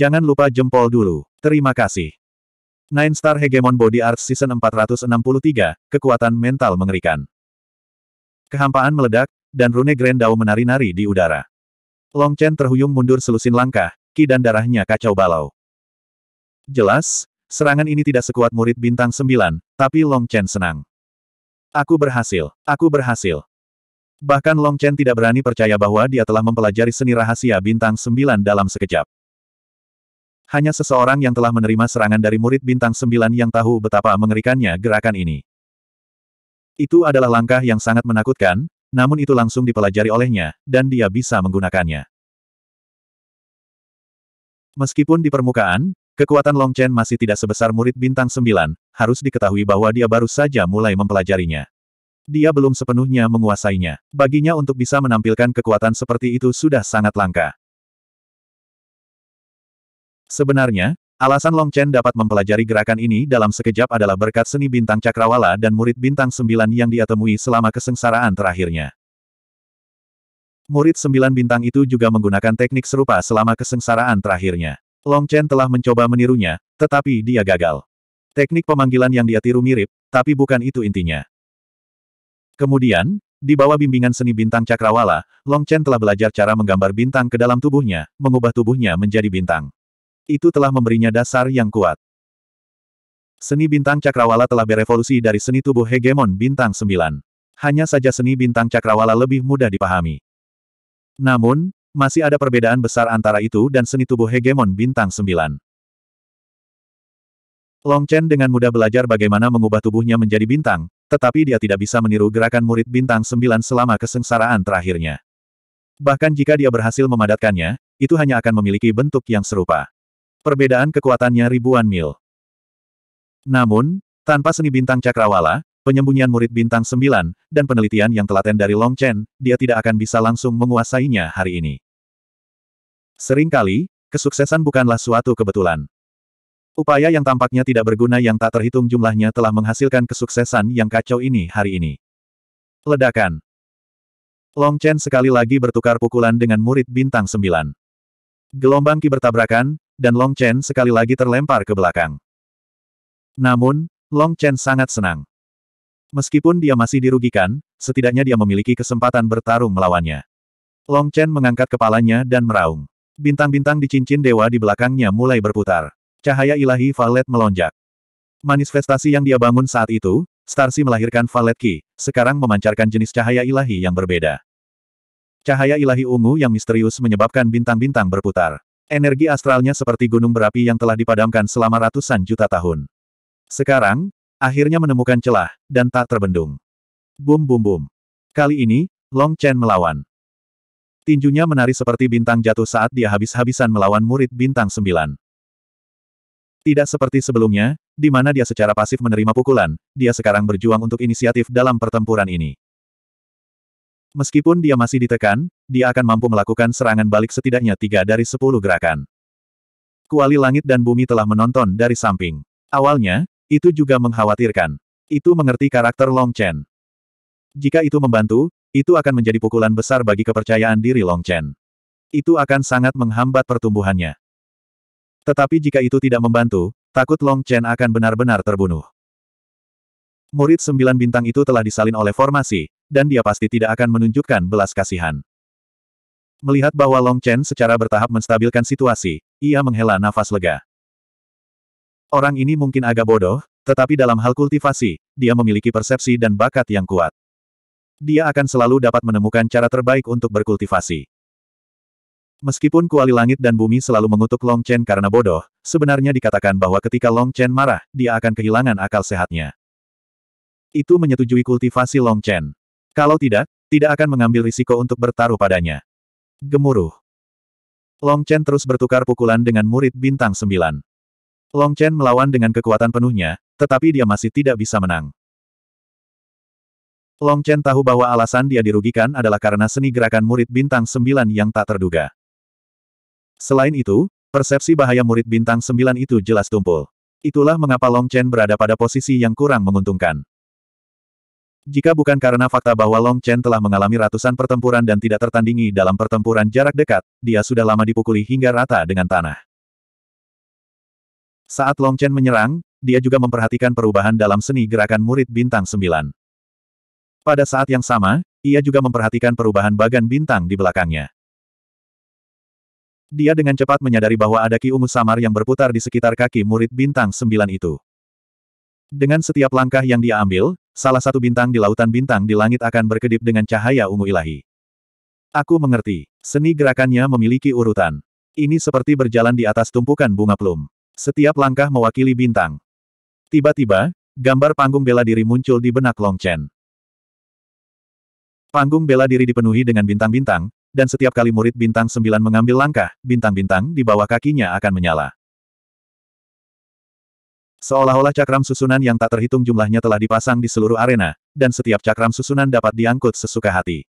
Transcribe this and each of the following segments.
Jangan lupa jempol dulu. Terima kasih. Nine Star Hegemon Body Arts Season 463, Kekuatan Mental Mengerikan. Kehampaan meledak, dan rune Grendau menari-nari di udara. Long Chen terhuyung mundur selusin langkah, ki dan darahnya kacau balau. Jelas, serangan ini tidak sekuat murid bintang sembilan, tapi Long Chen senang. Aku berhasil, aku berhasil. Bahkan Long Chen tidak berani percaya bahwa dia telah mempelajari seni rahasia bintang sembilan dalam sekejap. Hanya seseorang yang telah menerima serangan dari murid bintang sembilan yang tahu betapa mengerikannya gerakan ini. Itu adalah langkah yang sangat menakutkan, namun itu langsung dipelajari olehnya, dan dia bisa menggunakannya. Meskipun di permukaan, kekuatan Long Chen masih tidak sebesar murid bintang sembilan, harus diketahui bahwa dia baru saja mulai mempelajarinya. Dia belum sepenuhnya menguasainya. Baginya untuk bisa menampilkan kekuatan seperti itu sudah sangat langka. Sebenarnya, alasan Long Chen dapat mempelajari gerakan ini dalam sekejap adalah berkat seni bintang cakrawala dan murid bintang sembilan yang dia temui selama kesengsaraan terakhirnya. Murid sembilan bintang itu juga menggunakan teknik serupa selama kesengsaraan terakhirnya. Long Chen telah mencoba menirunya, tetapi dia gagal. Teknik pemanggilan yang dia tiru mirip, tapi bukan itu intinya. Kemudian, di bawah bimbingan seni bintang cakrawala, Long Chen telah belajar cara menggambar bintang ke dalam tubuhnya, mengubah tubuhnya menjadi bintang itu telah memberinya dasar yang kuat. Seni bintang cakrawala telah berevolusi dari seni tubuh hegemon bintang sembilan. Hanya saja seni bintang cakrawala lebih mudah dipahami. Namun, masih ada perbedaan besar antara itu dan seni tubuh hegemon bintang sembilan. Long Chen dengan mudah belajar bagaimana mengubah tubuhnya menjadi bintang, tetapi dia tidak bisa meniru gerakan murid bintang sembilan selama kesengsaraan terakhirnya. Bahkan jika dia berhasil memadatkannya, itu hanya akan memiliki bentuk yang serupa. Perbedaan kekuatannya ribuan mil. Namun, tanpa seni bintang cakrawala, penyembunyian murid bintang sembilan, dan penelitian yang telaten dari Long Chen, dia tidak akan bisa langsung menguasainya hari ini. Seringkali, kesuksesan bukanlah suatu kebetulan. Upaya yang tampaknya tidak berguna yang tak terhitung jumlahnya telah menghasilkan kesuksesan yang kacau ini hari ini. Ledakan. Long Chen sekali lagi bertukar pukulan dengan murid bintang sembilan. Gelombang ki bertabrakan, dan Long Chen sekali lagi terlempar ke belakang. Namun, Long Chen sangat senang. Meskipun dia masih dirugikan, setidaknya dia memiliki kesempatan bertarung melawannya. Long Chen mengangkat kepalanya dan meraung. Bintang-bintang di cincin dewa di belakangnya mulai berputar. Cahaya ilahi Valet melonjak. Manifestasi yang dia bangun saat itu, Starsi melahirkan Valet Ki, sekarang memancarkan jenis cahaya ilahi yang berbeda. Cahaya ilahi ungu yang misterius menyebabkan bintang-bintang berputar. Energi astralnya seperti gunung berapi yang telah dipadamkan selama ratusan juta tahun. Sekarang, akhirnya menemukan celah, dan tak terbendung. Bum bum bum. Kali ini, Long Chen melawan. Tinjunya menari seperti bintang jatuh saat dia habis-habisan melawan murid bintang sembilan. Tidak seperti sebelumnya, di mana dia secara pasif menerima pukulan, dia sekarang berjuang untuk inisiatif dalam pertempuran ini. Meskipun dia masih ditekan, dia akan mampu melakukan serangan balik setidaknya tiga dari sepuluh gerakan. Kuali langit dan bumi telah menonton dari samping. Awalnya, itu juga mengkhawatirkan. Itu mengerti karakter Long Chen. Jika itu membantu, itu akan menjadi pukulan besar bagi kepercayaan diri Long Chen. Itu akan sangat menghambat pertumbuhannya. Tetapi jika itu tidak membantu, takut Long Chen akan benar-benar terbunuh. Murid sembilan bintang itu telah disalin oleh formasi, dan dia pasti tidak akan menunjukkan belas kasihan. Melihat bahwa Long Chen secara bertahap menstabilkan situasi, ia menghela nafas lega. Orang ini mungkin agak bodoh, tetapi dalam hal kultivasi, dia memiliki persepsi dan bakat yang kuat. Dia akan selalu dapat menemukan cara terbaik untuk berkultivasi. Meskipun kuali langit dan bumi selalu mengutuk Long Chen karena bodoh, sebenarnya dikatakan bahwa ketika Long Chen marah, dia akan kehilangan akal sehatnya. Itu menyetujui kultivasi Long Chen. Kalau tidak, tidak akan mengambil risiko untuk bertaruh padanya. Gemuruh. Long Chen terus bertukar pukulan dengan murid bintang sembilan. Long Chen melawan dengan kekuatan penuhnya, tetapi dia masih tidak bisa menang. Long Chen tahu bahwa alasan dia dirugikan adalah karena seni gerakan murid bintang sembilan yang tak terduga. Selain itu, persepsi bahaya murid bintang sembilan itu jelas tumpul. Itulah mengapa Long Chen berada pada posisi yang kurang menguntungkan. Jika bukan karena fakta bahwa Long Chen telah mengalami ratusan pertempuran dan tidak tertandingi dalam pertempuran jarak dekat, dia sudah lama dipukuli hingga rata dengan tanah. Saat Long Chen menyerang, dia juga memperhatikan perubahan dalam seni gerakan murid bintang sembilan. Pada saat yang sama, ia juga memperhatikan perubahan bagan bintang di belakangnya. Dia dengan cepat menyadari bahwa ada ki ungu samar yang berputar di sekitar kaki murid bintang sembilan itu. Dengan setiap langkah yang dia ambil, salah satu bintang di lautan bintang di langit akan berkedip dengan cahaya ungu ilahi. Aku mengerti. Seni gerakannya memiliki urutan. Ini seperti berjalan di atas tumpukan bunga plum. Setiap langkah mewakili bintang. Tiba-tiba, gambar panggung bela diri muncul di benak Long Chen. Panggung bela diri dipenuhi dengan bintang-bintang, dan setiap kali murid bintang sembilan mengambil langkah, bintang-bintang di bawah kakinya akan menyala. Seolah-olah cakram susunan yang tak terhitung jumlahnya telah dipasang di seluruh arena, dan setiap cakram susunan dapat diangkut sesuka hati.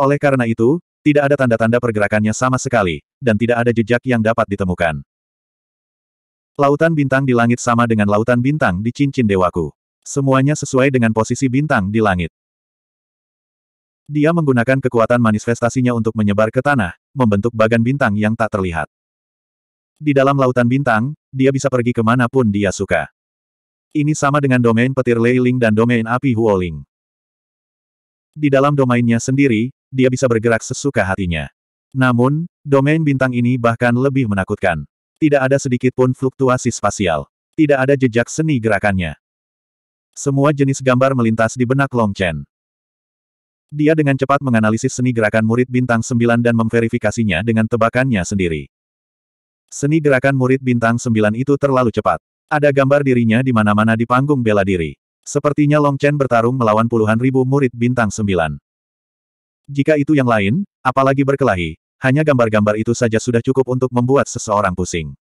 Oleh karena itu, tidak ada tanda-tanda pergerakannya sama sekali, dan tidak ada jejak yang dapat ditemukan. Lautan bintang di langit sama dengan lautan bintang di cincin dewaku. Semuanya sesuai dengan posisi bintang di langit. Dia menggunakan kekuatan manifestasinya untuk menyebar ke tanah, membentuk bagan bintang yang tak terlihat. Di dalam lautan bintang, dia bisa pergi kemanapun dia suka. Ini sama dengan domain petir Leiling dan domain api Huoling. Di dalam domainnya sendiri, dia bisa bergerak sesuka hatinya. Namun, domain bintang ini bahkan lebih menakutkan. Tidak ada sedikit pun fluktuasi spasial. Tidak ada jejak seni gerakannya. Semua jenis gambar melintas di benak Long Chen. Dia dengan cepat menganalisis seni gerakan murid bintang 9 dan memverifikasinya dengan tebakannya sendiri. Seni gerakan murid bintang sembilan itu terlalu cepat. Ada gambar dirinya di mana-mana di panggung bela diri. Sepertinya Long Chen bertarung melawan puluhan ribu murid bintang sembilan. Jika itu yang lain, apalagi berkelahi, hanya gambar-gambar itu saja sudah cukup untuk membuat seseorang pusing.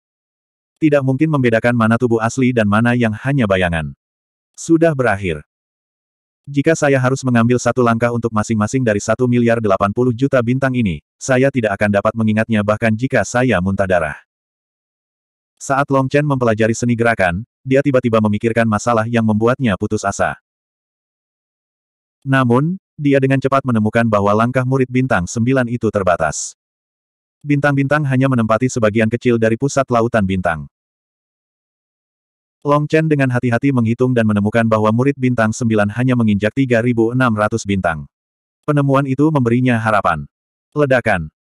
Tidak mungkin membedakan mana tubuh asli dan mana yang hanya bayangan. Sudah berakhir. Jika saya harus mengambil satu langkah untuk masing-masing dari satu miliar delapan puluh juta bintang ini, saya tidak akan dapat mengingatnya bahkan jika saya muntah darah. Saat Long Chen mempelajari seni gerakan, dia tiba-tiba memikirkan masalah yang membuatnya putus asa. Namun, dia dengan cepat menemukan bahwa langkah murid bintang sembilan itu terbatas. Bintang-bintang hanya menempati sebagian kecil dari pusat lautan bintang. Long Chen dengan hati-hati menghitung dan menemukan bahwa murid bintang sembilan hanya menginjak 3.600 bintang. Penemuan itu memberinya harapan. Ledakan.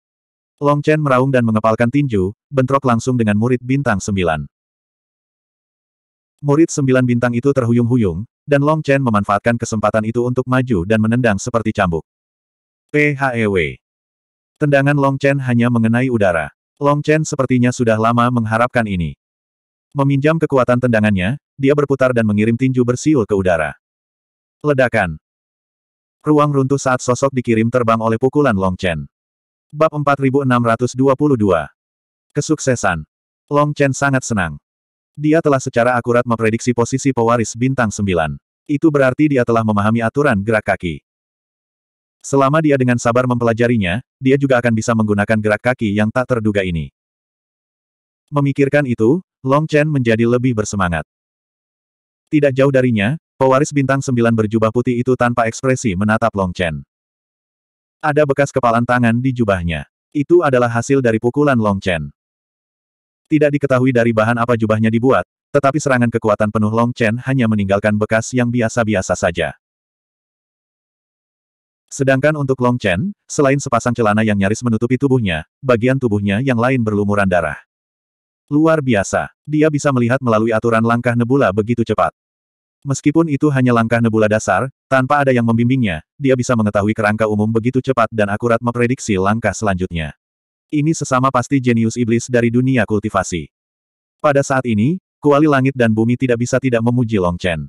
Long Chen meraung dan mengepalkan tinju, bentrok langsung dengan murid bintang sembilan. Murid sembilan bintang itu terhuyung-huyung, dan Long Chen memanfaatkan kesempatan itu untuk maju dan menendang seperti cambuk. PHEW. Tendangan Long Chen hanya mengenai udara. Long Chen sepertinya sudah lama mengharapkan ini. Meminjam kekuatan tendangannya, dia berputar dan mengirim tinju bersiul ke udara. Ledakan. Ruang runtuh saat sosok dikirim terbang oleh pukulan Long Chen. Bab 4622. Kesuksesan. Long Chen sangat senang. Dia telah secara akurat memprediksi posisi pewaris bintang 9. Itu berarti dia telah memahami aturan gerak kaki. Selama dia dengan sabar mempelajarinya, dia juga akan bisa menggunakan gerak kaki yang tak terduga ini. Memikirkan itu, Long Chen menjadi lebih bersemangat. Tidak jauh darinya, pewaris bintang 9 berjubah putih itu tanpa ekspresi menatap Long Chen. Ada bekas kepalan tangan di jubahnya. Itu adalah hasil dari pukulan Long Chen. Tidak diketahui dari bahan apa jubahnya dibuat, tetapi serangan kekuatan penuh Long Chen hanya meninggalkan bekas yang biasa-biasa saja. Sedangkan untuk Long Chen, selain sepasang celana yang nyaris menutupi tubuhnya, bagian tubuhnya yang lain berlumuran darah. Luar biasa, dia bisa melihat melalui aturan langkah nebula begitu cepat. Meskipun itu hanya langkah nebula dasar, tanpa ada yang membimbingnya, dia bisa mengetahui kerangka umum begitu cepat dan akurat memprediksi langkah selanjutnya. Ini sesama pasti jenius iblis dari dunia kultivasi. Pada saat ini, kuali langit dan bumi tidak bisa tidak memuji Long Chen.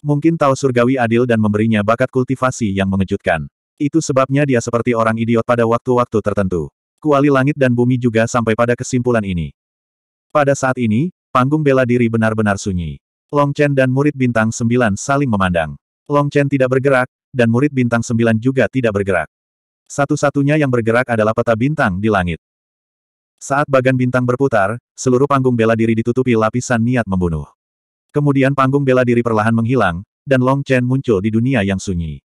Mungkin tahu Surgawi adil dan memberinya bakat kultivasi yang mengejutkan. Itu sebabnya dia seperti orang idiot pada waktu-waktu tertentu. Kuali langit dan bumi juga sampai pada kesimpulan ini. Pada saat ini, panggung bela diri benar-benar sunyi. Long Chen dan murid bintang sembilan saling memandang. Long Chen tidak bergerak, dan murid bintang sembilan juga tidak bergerak. Satu-satunya yang bergerak adalah peta bintang di langit. Saat bagan bintang berputar, seluruh panggung bela diri ditutupi lapisan niat membunuh. Kemudian panggung bela diri perlahan menghilang, dan Long Chen muncul di dunia yang sunyi.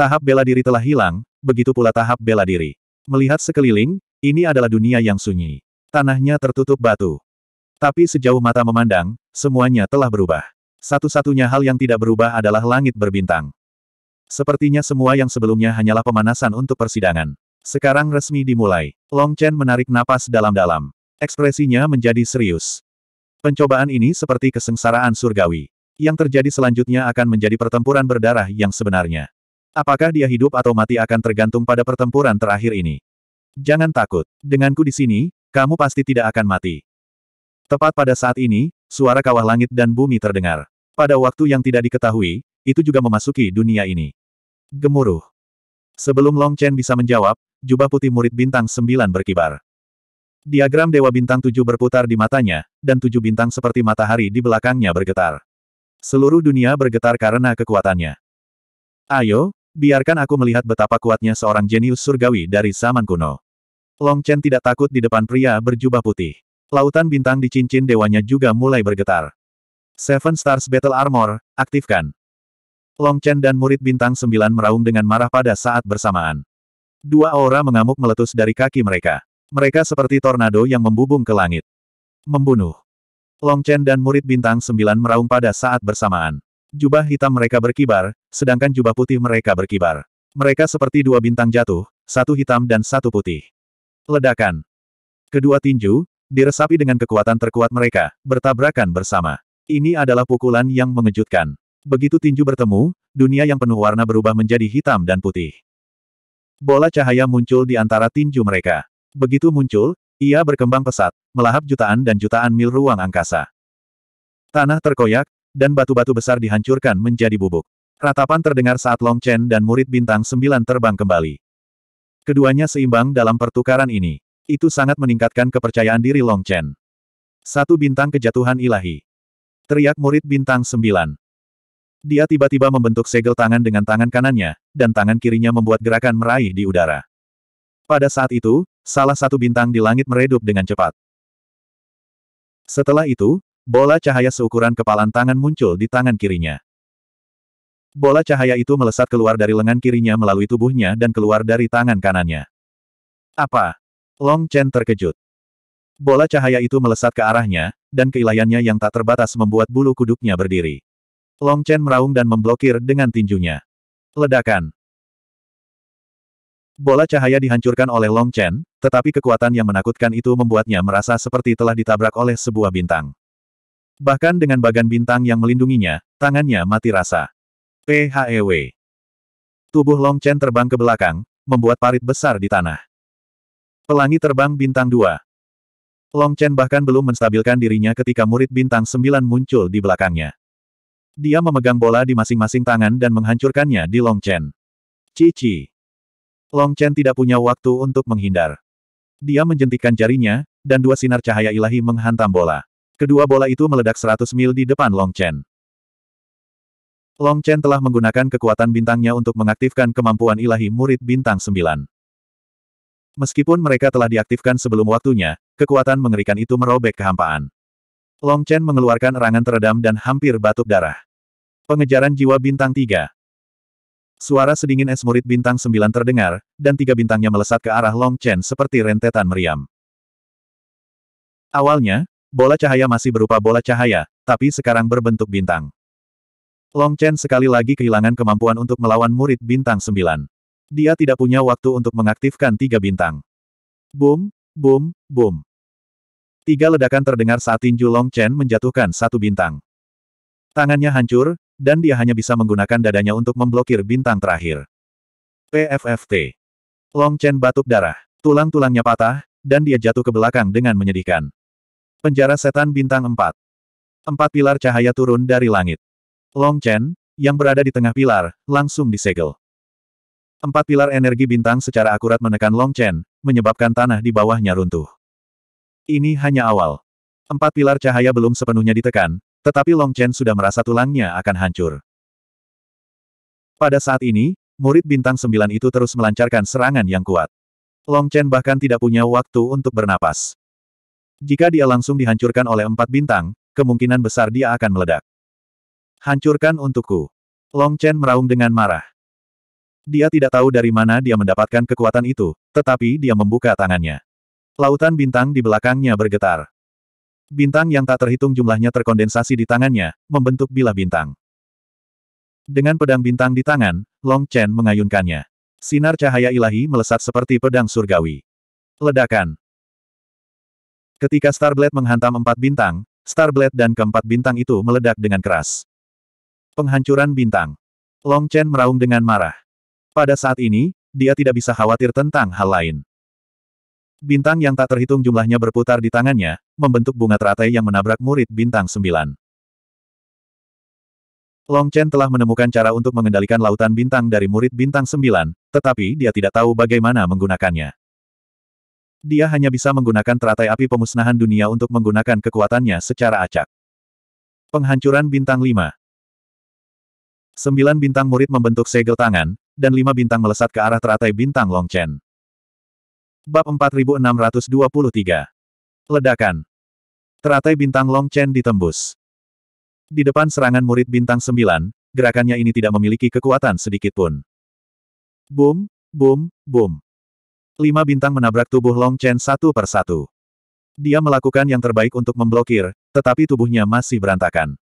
Tahap bela diri telah hilang, begitu pula tahap bela diri. Melihat sekeliling, ini adalah dunia yang sunyi. Tanahnya tertutup batu. Tapi sejauh mata memandang, semuanya telah berubah. Satu-satunya hal yang tidak berubah adalah langit berbintang. Sepertinya semua yang sebelumnya hanyalah pemanasan untuk persidangan. Sekarang resmi dimulai. Long Chen menarik napas dalam-dalam. Ekspresinya menjadi serius. Pencobaan ini seperti kesengsaraan surgawi. Yang terjadi selanjutnya akan menjadi pertempuran berdarah yang sebenarnya. Apakah dia hidup atau mati akan tergantung pada pertempuran terakhir ini. Jangan takut. Denganku di sini, kamu pasti tidak akan mati. Tepat pada saat ini, suara kawah langit dan bumi terdengar. Pada waktu yang tidak diketahui, itu juga memasuki dunia ini. Gemuruh. Sebelum Long Chen bisa menjawab, jubah putih murid bintang sembilan berkibar. Diagram Dewa Bintang tujuh berputar di matanya, dan tujuh bintang seperti matahari di belakangnya bergetar. Seluruh dunia bergetar karena kekuatannya. Ayo, biarkan aku melihat betapa kuatnya seorang jenius surgawi dari zaman kuno. Long Chen tidak takut di depan pria berjubah putih. Lautan bintang di cincin dewanya juga mulai bergetar. Seven Stars Battle Armor, aktifkan. Long Chen dan murid bintang sembilan meraung dengan marah pada saat bersamaan. Dua aura mengamuk meletus dari kaki mereka. Mereka seperti tornado yang membubung ke langit. Membunuh. Long Chen dan murid bintang sembilan meraung pada saat bersamaan. Jubah hitam mereka berkibar, sedangkan jubah putih mereka berkibar. Mereka seperti dua bintang jatuh, satu hitam dan satu putih. Ledakan. Kedua tinju, diresapi dengan kekuatan terkuat mereka, bertabrakan bersama. Ini adalah pukulan yang mengejutkan. Begitu tinju bertemu, dunia yang penuh warna berubah menjadi hitam dan putih. Bola cahaya muncul di antara tinju mereka. Begitu muncul, ia berkembang pesat, melahap jutaan dan jutaan mil ruang angkasa. Tanah terkoyak, dan batu-batu besar dihancurkan menjadi bubuk. Ratapan terdengar saat Long Chen dan murid bintang sembilan terbang kembali. Keduanya seimbang dalam pertukaran ini. Itu sangat meningkatkan kepercayaan diri Long Chen. Satu bintang kejatuhan ilahi. Teriak murid bintang sembilan. Dia tiba-tiba membentuk segel tangan dengan tangan kanannya, dan tangan kirinya membuat gerakan meraih di udara. Pada saat itu, salah satu bintang di langit meredup dengan cepat. Setelah itu, bola cahaya seukuran kepalan tangan muncul di tangan kirinya. Bola cahaya itu melesat keluar dari lengan kirinya melalui tubuhnya dan keluar dari tangan kanannya. Apa? Long Chen terkejut. Bola cahaya itu melesat ke arahnya, dan keilayannya yang tak terbatas membuat bulu kuduknya berdiri. Long Chen meraung dan memblokir dengan tinjunya. Ledakan. Bola cahaya dihancurkan oleh Long Chen, tetapi kekuatan yang menakutkan itu membuatnya merasa seperti telah ditabrak oleh sebuah bintang. Bahkan dengan bagan bintang yang melindunginya, tangannya mati rasa. PHEW. Tubuh Long Chen terbang ke belakang, membuat parit besar di tanah. Pelangi terbang bintang 2. Long Chen bahkan belum menstabilkan dirinya ketika murid bintang 9 muncul di belakangnya. Dia memegang bola di masing-masing tangan dan menghancurkannya di Long Chen. Cici. Long Chen tidak punya waktu untuk menghindar. Dia menjentikkan jarinya, dan dua sinar cahaya ilahi menghantam bola. Kedua bola itu meledak 100 mil di depan Long Chen. Long Chen telah menggunakan kekuatan bintangnya untuk mengaktifkan kemampuan ilahi murid bintang 9. Meskipun mereka telah diaktifkan sebelum waktunya, kekuatan mengerikan itu merobek kehampaan. Long Chen mengeluarkan erangan teredam dan hampir batuk darah. Pengejaran jiwa bintang tiga. Suara sedingin es murid bintang sembilan terdengar, dan tiga bintangnya melesat ke arah Long Chen seperti rentetan meriam. Awalnya, bola cahaya masih berupa bola cahaya, tapi sekarang berbentuk bintang. Long Chen sekali lagi kehilangan kemampuan untuk melawan murid bintang sembilan. Dia tidak punya waktu untuk mengaktifkan tiga bintang. Boom, boom, boom. Tiga ledakan terdengar saat tinju Long Chen menjatuhkan satu bintang. Tangannya hancur, dan dia hanya bisa menggunakan dadanya untuk memblokir bintang terakhir. PFFT. Long Chen batuk darah. Tulang-tulangnya patah, dan dia jatuh ke belakang dengan menyedihkan. Penjara setan bintang empat. Empat pilar cahaya turun dari langit. Long Chen, yang berada di tengah pilar, langsung disegel. Empat pilar energi bintang secara akurat menekan Long Chen, menyebabkan tanah di bawahnya runtuh. Ini hanya awal. Empat pilar cahaya belum sepenuhnya ditekan, tetapi Long Chen sudah merasa tulangnya akan hancur. Pada saat ini, murid bintang sembilan itu terus melancarkan serangan yang kuat. Long Chen bahkan tidak punya waktu untuk bernapas. Jika dia langsung dihancurkan oleh empat bintang, kemungkinan besar dia akan meledak. Hancurkan untukku. Long Chen meraung dengan marah. Dia tidak tahu dari mana dia mendapatkan kekuatan itu, tetapi dia membuka tangannya. Lautan bintang di belakangnya bergetar. Bintang yang tak terhitung jumlahnya terkondensasi di tangannya, membentuk bilah bintang. Dengan pedang bintang di tangan, Long Chen mengayunkannya. Sinar cahaya ilahi melesat seperti pedang surgawi. Ledakan. Ketika Starblade menghantam empat bintang, Starblade dan keempat bintang itu meledak dengan keras. Penghancuran bintang. Long Chen meraung dengan marah. Pada saat ini, dia tidak bisa khawatir tentang hal lain. Bintang yang tak terhitung jumlahnya berputar di tangannya, membentuk bunga teratai yang menabrak murid bintang sembilan. Long Chen telah menemukan cara untuk mengendalikan lautan bintang dari murid bintang sembilan, tetapi dia tidak tahu bagaimana menggunakannya. Dia hanya bisa menggunakan teratai api pemusnahan dunia untuk menggunakan kekuatannya secara acak. Penghancuran bintang lima. Sembilan bintang murid membentuk segel tangan, dan lima bintang melesat ke arah teratai bintang Long Chen. Bab 4623 Ledakan Teratai bintang Long Chen ditembus. Di depan serangan murid bintang 9, gerakannya ini tidak memiliki kekuatan sedikit pun. Boom, boom, boom. Lima bintang menabrak tubuh Long Chen satu per satu. Dia melakukan yang terbaik untuk memblokir, tetapi tubuhnya masih berantakan.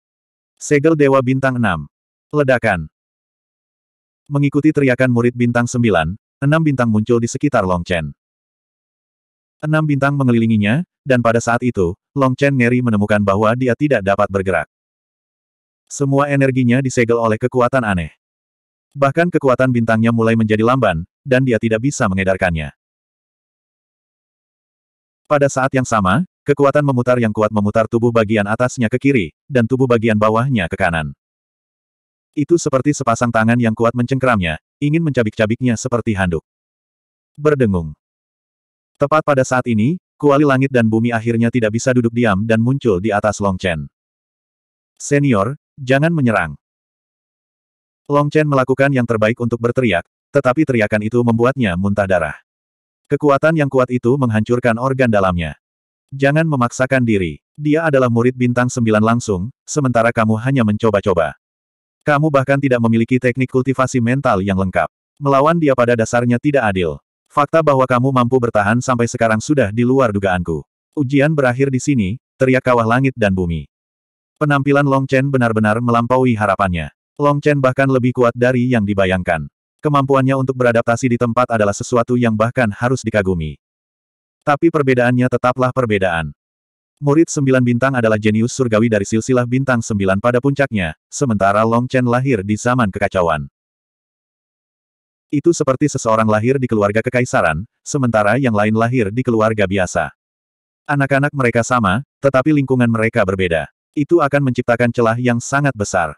Segel Dewa Bintang 6. Ledakan. Mengikuti teriakan murid bintang sembilan, enam bintang muncul di sekitar Long Chen. Enam bintang mengelilinginya, dan pada saat itu, Long Chen ngeri menemukan bahwa dia tidak dapat bergerak. Semua energinya disegel oleh kekuatan aneh. Bahkan kekuatan bintangnya mulai menjadi lamban, dan dia tidak bisa mengedarkannya. Pada saat yang sama, kekuatan memutar yang kuat memutar tubuh bagian atasnya ke kiri, dan tubuh bagian bawahnya ke kanan. Itu seperti sepasang tangan yang kuat mencengkeramnya, ingin mencabik-cabiknya seperti handuk. Berdengung. Tepat pada saat ini, kuali langit dan bumi akhirnya tidak bisa duduk diam dan muncul di atas Long Chen. Senior, jangan menyerang. Long Chen melakukan yang terbaik untuk berteriak, tetapi teriakan itu membuatnya muntah darah. Kekuatan yang kuat itu menghancurkan organ dalamnya. Jangan memaksakan diri. Dia adalah murid bintang sembilan langsung, sementara kamu hanya mencoba-coba. Kamu bahkan tidak memiliki teknik kultivasi mental yang lengkap. Melawan dia pada dasarnya tidak adil. Fakta bahwa kamu mampu bertahan sampai sekarang sudah di luar dugaanku. Ujian berakhir di sini, teriak kawah langit dan bumi. Penampilan Long Chen benar-benar melampaui harapannya. Long Chen bahkan lebih kuat dari yang dibayangkan. Kemampuannya untuk beradaptasi di tempat adalah sesuatu yang bahkan harus dikagumi. Tapi perbedaannya tetaplah perbedaan. Murid sembilan bintang adalah jenius surgawi dari silsilah bintang sembilan pada puncaknya, sementara Long Chen lahir di zaman kekacauan. Itu seperti seseorang lahir di keluarga kekaisaran, sementara yang lain lahir di keluarga biasa. Anak-anak mereka sama, tetapi lingkungan mereka berbeda. Itu akan menciptakan celah yang sangat besar.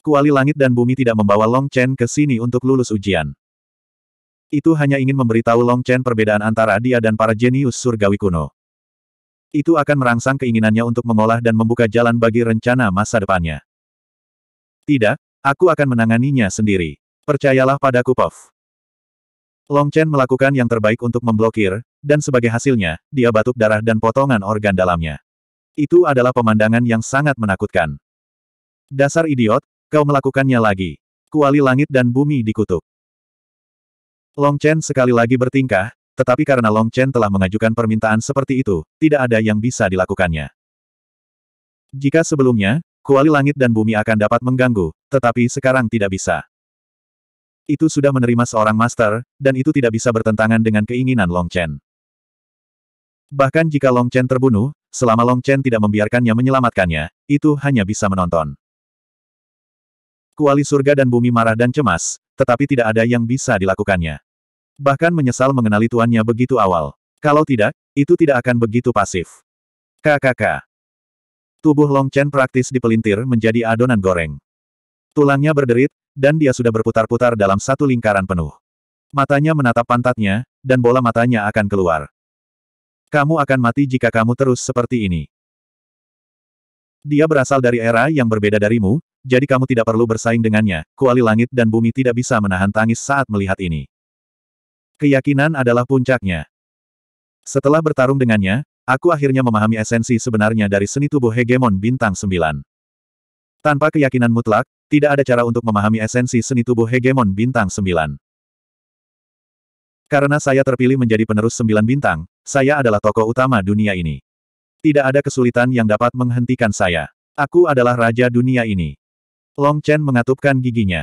Kuali langit dan bumi tidak membawa Long Chen ke sini untuk lulus ujian. Itu hanya ingin memberitahu Long Chen perbedaan antara dia dan para jenius surgawi kuno. Itu akan merangsang keinginannya untuk mengolah dan membuka jalan bagi rencana masa depannya. Tidak, aku akan menanganinya sendiri. Percayalah padaku, Puff. Long Chen melakukan yang terbaik untuk memblokir, dan sebagai hasilnya, dia batuk darah dan potongan organ dalamnya. Itu adalah pemandangan yang sangat menakutkan. Dasar idiot, kau melakukannya lagi. Kuali langit dan bumi dikutuk. Long Chen sekali lagi bertingkah, tetapi karena Long Chen telah mengajukan permintaan seperti itu, tidak ada yang bisa dilakukannya. Jika sebelumnya, kuali langit dan bumi akan dapat mengganggu, tetapi sekarang tidak bisa. Itu sudah menerima seorang master, dan itu tidak bisa bertentangan dengan keinginan Long Chen. Bahkan jika Long Chen terbunuh, selama Long Chen tidak membiarkannya menyelamatkannya, itu hanya bisa menonton. Kuali surga dan bumi marah dan cemas, tetapi tidak ada yang bisa dilakukannya. Bahkan menyesal mengenali tuannya begitu awal. Kalau tidak, itu tidak akan begitu pasif. KKK. Tubuh Long Chen praktis dipelintir menjadi adonan goreng. Tulangnya berderit, dan dia sudah berputar-putar dalam satu lingkaran penuh. Matanya menatap pantatnya, dan bola matanya akan keluar. Kamu akan mati jika kamu terus seperti ini. Dia berasal dari era yang berbeda darimu, jadi kamu tidak perlu bersaing dengannya. Kuali langit dan bumi tidak bisa menahan tangis saat melihat ini. Keyakinan adalah puncaknya. Setelah bertarung dengannya, aku akhirnya memahami esensi sebenarnya dari seni tubuh hegemon bintang Sembilan. Tanpa keyakinan mutlak, tidak ada cara untuk memahami esensi seni tubuh hegemon bintang Sembilan. Karena saya terpilih menjadi penerus sembilan bintang, saya adalah tokoh utama dunia ini. Tidak ada kesulitan yang dapat menghentikan saya. Aku adalah raja dunia ini. Long Chen mengatupkan giginya.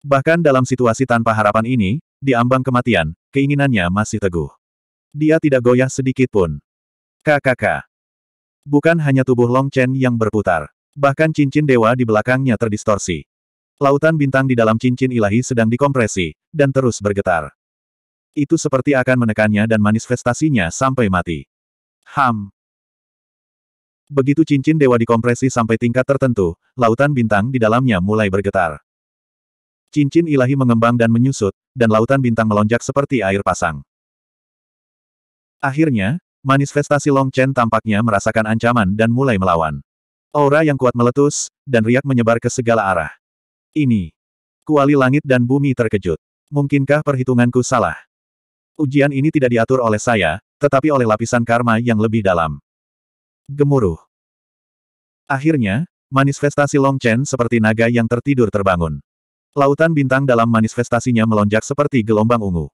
Bahkan dalam situasi tanpa harapan ini, di ambang kematian, keinginannya masih teguh. Dia tidak goyah sedikit pun. KKK. Bukan hanya tubuh Long Chen yang berputar. Bahkan cincin dewa di belakangnya terdistorsi. Lautan bintang di dalam cincin ilahi sedang dikompresi, dan terus bergetar. Itu seperti akan menekannya dan manifestasinya sampai mati. Ham. Begitu cincin dewa dikompresi sampai tingkat tertentu, lautan bintang di dalamnya mulai bergetar. Cincin ilahi mengembang dan menyusut, dan lautan bintang melonjak seperti air pasang. Akhirnya, manifestasi Long Chen tampaknya merasakan ancaman dan mulai melawan. Aura yang kuat meletus, dan riak menyebar ke segala arah. Ini. Kuali langit dan bumi terkejut. Mungkinkah perhitunganku salah? Ujian ini tidak diatur oleh saya, tetapi oleh lapisan karma yang lebih dalam. Gemuruh. Akhirnya, manifestasi Long Chen seperti naga yang tertidur terbangun. Lautan bintang dalam manifestasinya melonjak seperti gelombang ungu.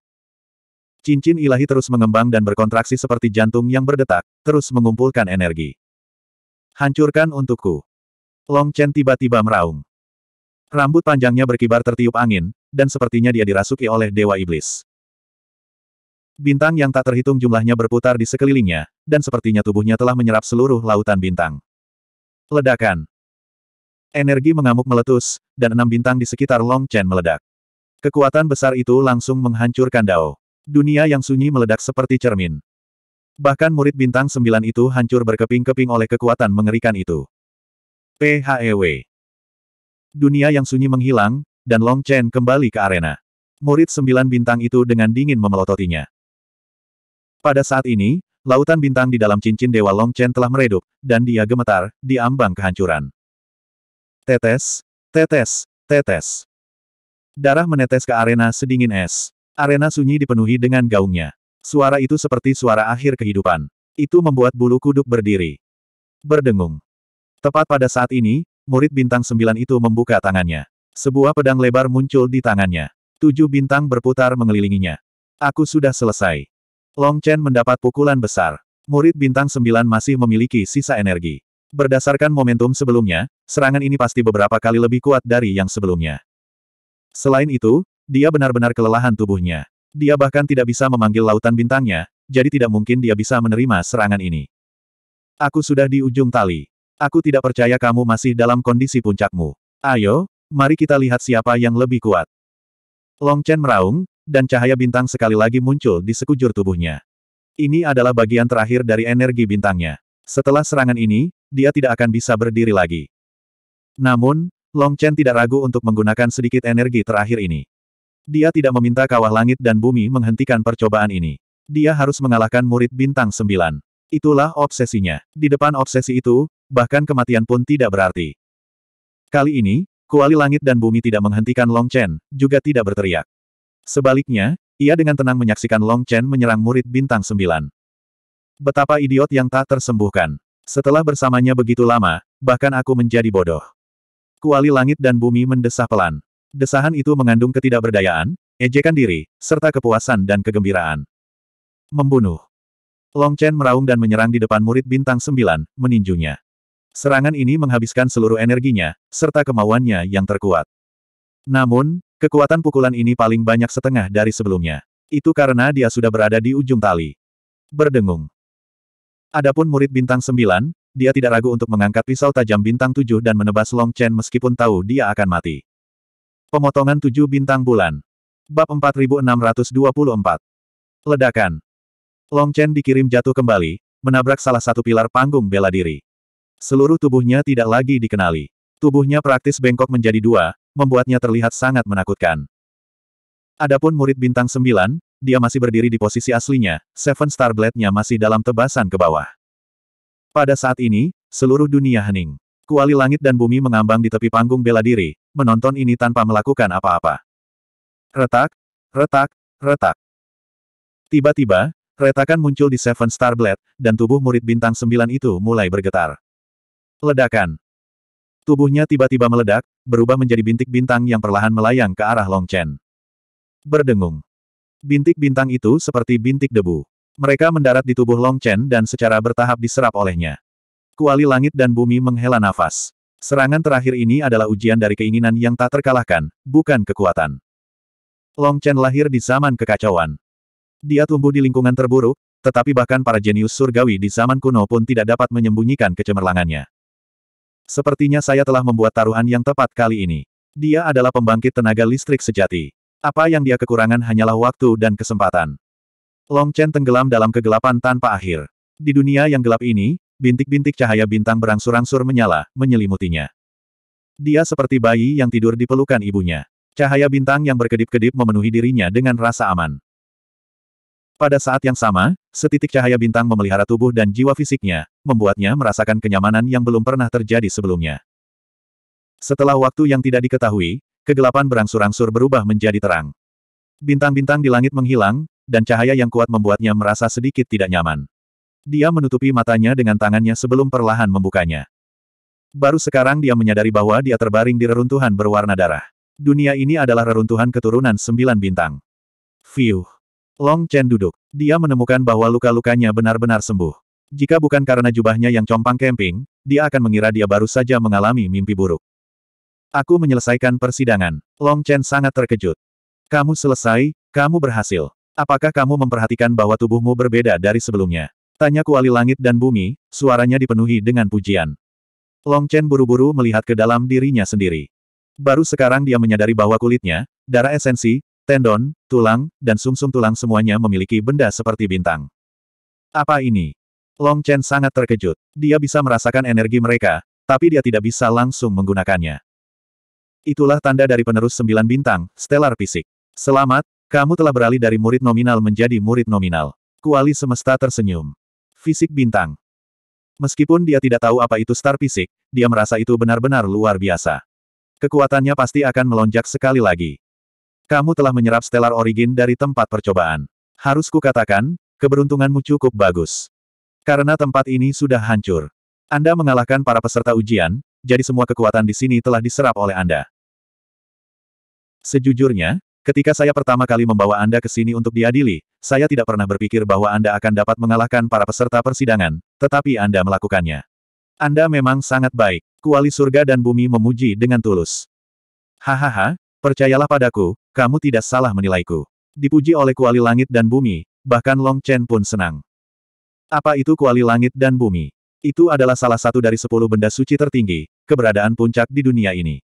Cincin ilahi terus mengembang dan berkontraksi seperti jantung yang berdetak, terus mengumpulkan energi. Hancurkan untukku. Long Chen tiba-tiba meraung. Rambut panjangnya berkibar tertiup angin, dan sepertinya dia dirasuki oleh Dewa Iblis. Bintang yang tak terhitung jumlahnya berputar di sekelilingnya, dan sepertinya tubuhnya telah menyerap seluruh lautan bintang. Ledakan. Energi mengamuk meletus, dan enam bintang di sekitar Long Chen meledak. Kekuatan besar itu langsung menghancurkan Dao. Dunia yang sunyi meledak seperti cermin. Bahkan murid bintang sembilan itu hancur berkeping-keping oleh kekuatan mengerikan itu. PHEW. Dunia yang sunyi menghilang, dan Long Chen kembali ke arena. Murid sembilan bintang itu dengan dingin memelototinya. Pada saat ini, lautan bintang di dalam cincin Dewa Long Chen telah meredup, dan dia gemetar, diambang kehancuran. Tetes, tetes, tetes. Darah menetes ke arena sedingin es. Arena sunyi dipenuhi dengan gaungnya. Suara itu seperti suara akhir kehidupan. Itu membuat bulu kuduk berdiri. Berdengung. Tepat pada saat ini, murid bintang sembilan itu membuka tangannya. Sebuah pedang lebar muncul di tangannya. Tujuh bintang berputar mengelilinginya. Aku sudah selesai. Long Chen mendapat pukulan besar. Murid bintang sembilan masih memiliki sisa energi. Berdasarkan momentum sebelumnya, Serangan ini pasti beberapa kali lebih kuat dari yang sebelumnya. Selain itu, dia benar-benar kelelahan tubuhnya. Dia bahkan tidak bisa memanggil lautan bintangnya, jadi tidak mungkin dia bisa menerima serangan ini. Aku sudah di ujung tali. Aku tidak percaya kamu masih dalam kondisi puncakmu. Ayo, mari kita lihat siapa yang lebih kuat. Long Chen meraung, dan cahaya bintang sekali lagi muncul di sekujur tubuhnya. Ini adalah bagian terakhir dari energi bintangnya. Setelah serangan ini, dia tidak akan bisa berdiri lagi. Namun, Long Chen tidak ragu untuk menggunakan sedikit energi terakhir ini. Dia tidak meminta kawah langit dan bumi menghentikan percobaan ini. Dia harus mengalahkan murid bintang sembilan. Itulah obsesinya. Di depan obsesi itu, bahkan kematian pun tidak berarti. Kali ini, kuali langit dan bumi tidak menghentikan Long Chen, juga tidak berteriak. Sebaliknya, ia dengan tenang menyaksikan Long Chen menyerang murid bintang sembilan. Betapa idiot yang tak tersembuhkan. Setelah bersamanya begitu lama, bahkan aku menjadi bodoh. Kuali langit dan bumi mendesah pelan. Desahan itu mengandung ketidakberdayaan, ejekan diri, serta kepuasan dan kegembiraan. Membunuh. Long Chen meraung dan menyerang di depan murid bintang sembilan, meninjunya. Serangan ini menghabiskan seluruh energinya, serta kemauannya yang terkuat. Namun, kekuatan pukulan ini paling banyak setengah dari sebelumnya. Itu karena dia sudah berada di ujung tali. Berdengung. Adapun murid bintang sembilan, dia tidak ragu untuk mengangkat pisau tajam bintang tujuh dan menebas Long Chen meskipun tahu dia akan mati. Pemotongan tujuh bintang bulan. Bab 4624. Ledakan. Long Chen dikirim jatuh kembali, menabrak salah satu pilar panggung bela diri. Seluruh tubuhnya tidak lagi dikenali. Tubuhnya praktis bengkok menjadi dua, membuatnya terlihat sangat menakutkan. Adapun murid bintang sembilan, dia masih berdiri di posisi aslinya, Seven Star Blade-nya masih dalam tebasan ke bawah. Pada saat ini, seluruh dunia hening. Kuali langit dan bumi mengambang di tepi panggung bela diri, menonton ini tanpa melakukan apa-apa. Retak, retak, retak. Tiba-tiba, retakan muncul di Seven Star Blade, dan tubuh murid bintang sembilan itu mulai bergetar. Ledakan. Tubuhnya tiba-tiba meledak, berubah menjadi bintik bintang yang perlahan melayang ke arah Long Chen. Berdengung. Bintik bintang itu seperti bintik debu. Mereka mendarat di tubuh Long Chen dan secara bertahap diserap olehnya. Kuali langit dan bumi menghela nafas. Serangan terakhir ini adalah ujian dari keinginan yang tak terkalahkan, bukan kekuatan. Long Chen lahir di zaman kekacauan. Dia tumbuh di lingkungan terburuk, tetapi bahkan para jenius surgawi di zaman kuno pun tidak dapat menyembunyikan kecemerlangannya. Sepertinya saya telah membuat taruhan yang tepat kali ini. Dia adalah pembangkit tenaga listrik sejati. Apa yang dia kekurangan hanyalah waktu dan kesempatan. Long Chen tenggelam dalam kegelapan tanpa akhir. Di dunia yang gelap ini, bintik-bintik cahaya bintang berangsur-angsur menyala, menyelimutinya. Dia seperti bayi yang tidur di pelukan ibunya. Cahaya bintang yang berkedip-kedip memenuhi dirinya dengan rasa aman. Pada saat yang sama, setitik cahaya bintang memelihara tubuh dan jiwa fisiknya, membuatnya merasakan kenyamanan yang belum pernah terjadi sebelumnya. Setelah waktu yang tidak diketahui, kegelapan berangsur-angsur berubah menjadi terang. Bintang-bintang di langit menghilang, dan cahaya yang kuat membuatnya merasa sedikit tidak nyaman. Dia menutupi matanya dengan tangannya sebelum perlahan membukanya. Baru sekarang dia menyadari bahwa dia terbaring di reruntuhan berwarna darah. Dunia ini adalah reruntuhan keturunan sembilan bintang. Fiuh. Long Chen duduk. Dia menemukan bahwa luka-lukanya benar-benar sembuh. Jika bukan karena jubahnya yang compang camping, dia akan mengira dia baru saja mengalami mimpi buruk. Aku menyelesaikan persidangan. Long Chen sangat terkejut. Kamu selesai, kamu berhasil. Apakah kamu memperhatikan bahwa tubuhmu berbeda dari sebelumnya? Tanya kuali langit dan bumi, suaranya dipenuhi dengan pujian. Long Chen buru-buru melihat ke dalam dirinya sendiri. Baru sekarang dia menyadari bahwa kulitnya, darah esensi, tendon, tulang, dan sumsum -sum tulang semuanya memiliki benda seperti bintang. Apa ini? Long Chen sangat terkejut. Dia bisa merasakan energi mereka, tapi dia tidak bisa langsung menggunakannya. Itulah tanda dari penerus sembilan bintang, Stellar fisik. Selamat, kamu telah beralih dari murid nominal menjadi murid nominal. Kuali semesta tersenyum. Fisik bintang. Meskipun dia tidak tahu apa itu star fisik, dia merasa itu benar-benar luar biasa. Kekuatannya pasti akan melonjak sekali lagi. Kamu telah menyerap stellar origin dari tempat percobaan. Harus kukatakan, keberuntunganmu cukup bagus. Karena tempat ini sudah hancur. Anda mengalahkan para peserta ujian, jadi semua kekuatan di sini telah diserap oleh Anda. Sejujurnya, Ketika saya pertama kali membawa Anda ke sini untuk diadili, saya tidak pernah berpikir bahwa Anda akan dapat mengalahkan para peserta persidangan, tetapi Anda melakukannya. Anda memang sangat baik. Kuali surga dan bumi memuji dengan tulus. Hahaha, percayalah padaku, kamu tidak salah menilaiku. Dipuji oleh kuali langit dan bumi, bahkan Long Chen pun senang. Apa itu kuali langit dan bumi? Itu adalah salah satu dari sepuluh benda suci tertinggi, keberadaan puncak di dunia ini.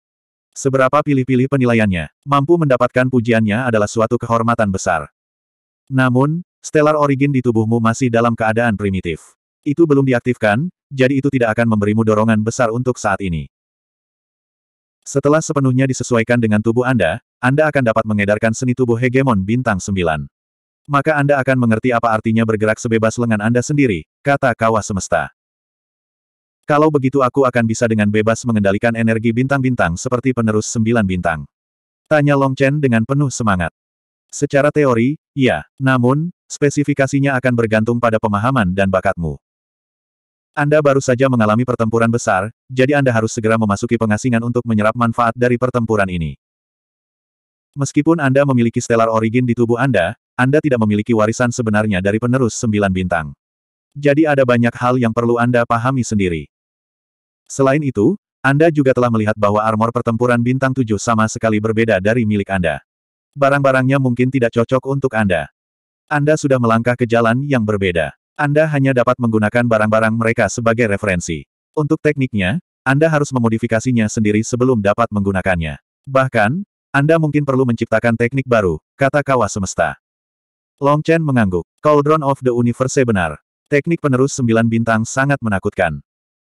Seberapa pilih-pilih penilaiannya, mampu mendapatkan pujiannya adalah suatu kehormatan besar. Namun, stellar origin di tubuhmu masih dalam keadaan primitif. Itu belum diaktifkan, jadi itu tidak akan memberimu dorongan besar untuk saat ini. Setelah sepenuhnya disesuaikan dengan tubuh Anda, Anda akan dapat mengedarkan seni tubuh hegemon bintang 9. Maka Anda akan mengerti apa artinya bergerak sebebas lengan Anda sendiri, kata kawah semesta. Kalau begitu aku akan bisa dengan bebas mengendalikan energi bintang-bintang seperti penerus sembilan bintang. Tanya Long Chen dengan penuh semangat. Secara teori, ya. Namun, spesifikasinya akan bergantung pada pemahaman dan bakatmu. Anda baru saja mengalami pertempuran besar, jadi Anda harus segera memasuki pengasingan untuk menyerap manfaat dari pertempuran ini. Meskipun Anda memiliki stellar origin di tubuh Anda, Anda tidak memiliki warisan sebenarnya dari penerus sembilan bintang. Jadi ada banyak hal yang perlu Anda pahami sendiri. Selain itu, Anda juga telah melihat bahwa armor pertempuran bintang tujuh sama sekali berbeda dari milik Anda. Barang-barangnya mungkin tidak cocok untuk Anda. Anda sudah melangkah ke jalan yang berbeda. Anda hanya dapat menggunakan barang-barang mereka sebagai referensi. Untuk tekniknya, Anda harus memodifikasinya sendiri sebelum dapat menggunakannya. Bahkan, Anda mungkin perlu menciptakan teknik baru, kata kawa semesta. Long Chen mengangguk. Cauldron of the Universe benar. Teknik penerus sembilan bintang sangat menakutkan.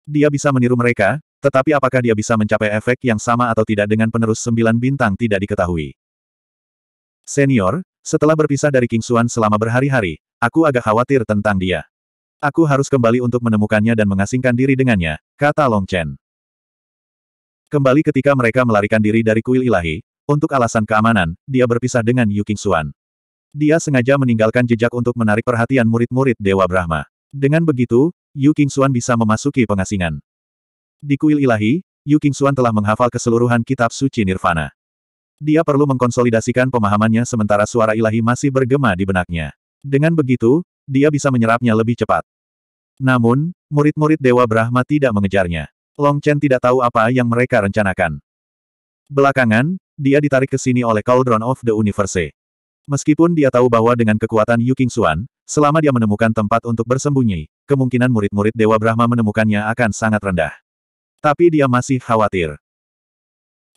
Dia bisa meniru mereka, tetapi apakah dia bisa mencapai efek yang sama atau tidak dengan penerus sembilan bintang tidak diketahui. Senior, setelah berpisah dari King Xuan selama berhari-hari, aku agak khawatir tentang dia. Aku harus kembali untuk menemukannya dan mengasingkan diri dengannya, kata Long Chen. Kembali ketika mereka melarikan diri dari kuil ilahi, untuk alasan keamanan, dia berpisah dengan Yu King Xuan. Dia sengaja meninggalkan jejak untuk menarik perhatian murid-murid Dewa Brahma. Dengan begitu, Yu Xuan bisa memasuki pengasingan. Di kuil ilahi, Yu Xuan telah menghafal keseluruhan kitab suci Nirvana. Dia perlu mengkonsolidasikan pemahamannya sementara suara ilahi masih bergema di benaknya. Dengan begitu, dia bisa menyerapnya lebih cepat. Namun, murid-murid Dewa Brahma tidak mengejarnya. Long Chen tidak tahu apa yang mereka rencanakan. Belakangan, dia ditarik ke sini oleh Cauldron of the Universe. Meskipun dia tahu bahwa dengan kekuatan Yu Xuan, selama dia menemukan tempat untuk bersembunyi, kemungkinan murid-murid Dewa Brahma menemukannya akan sangat rendah. Tapi dia masih khawatir.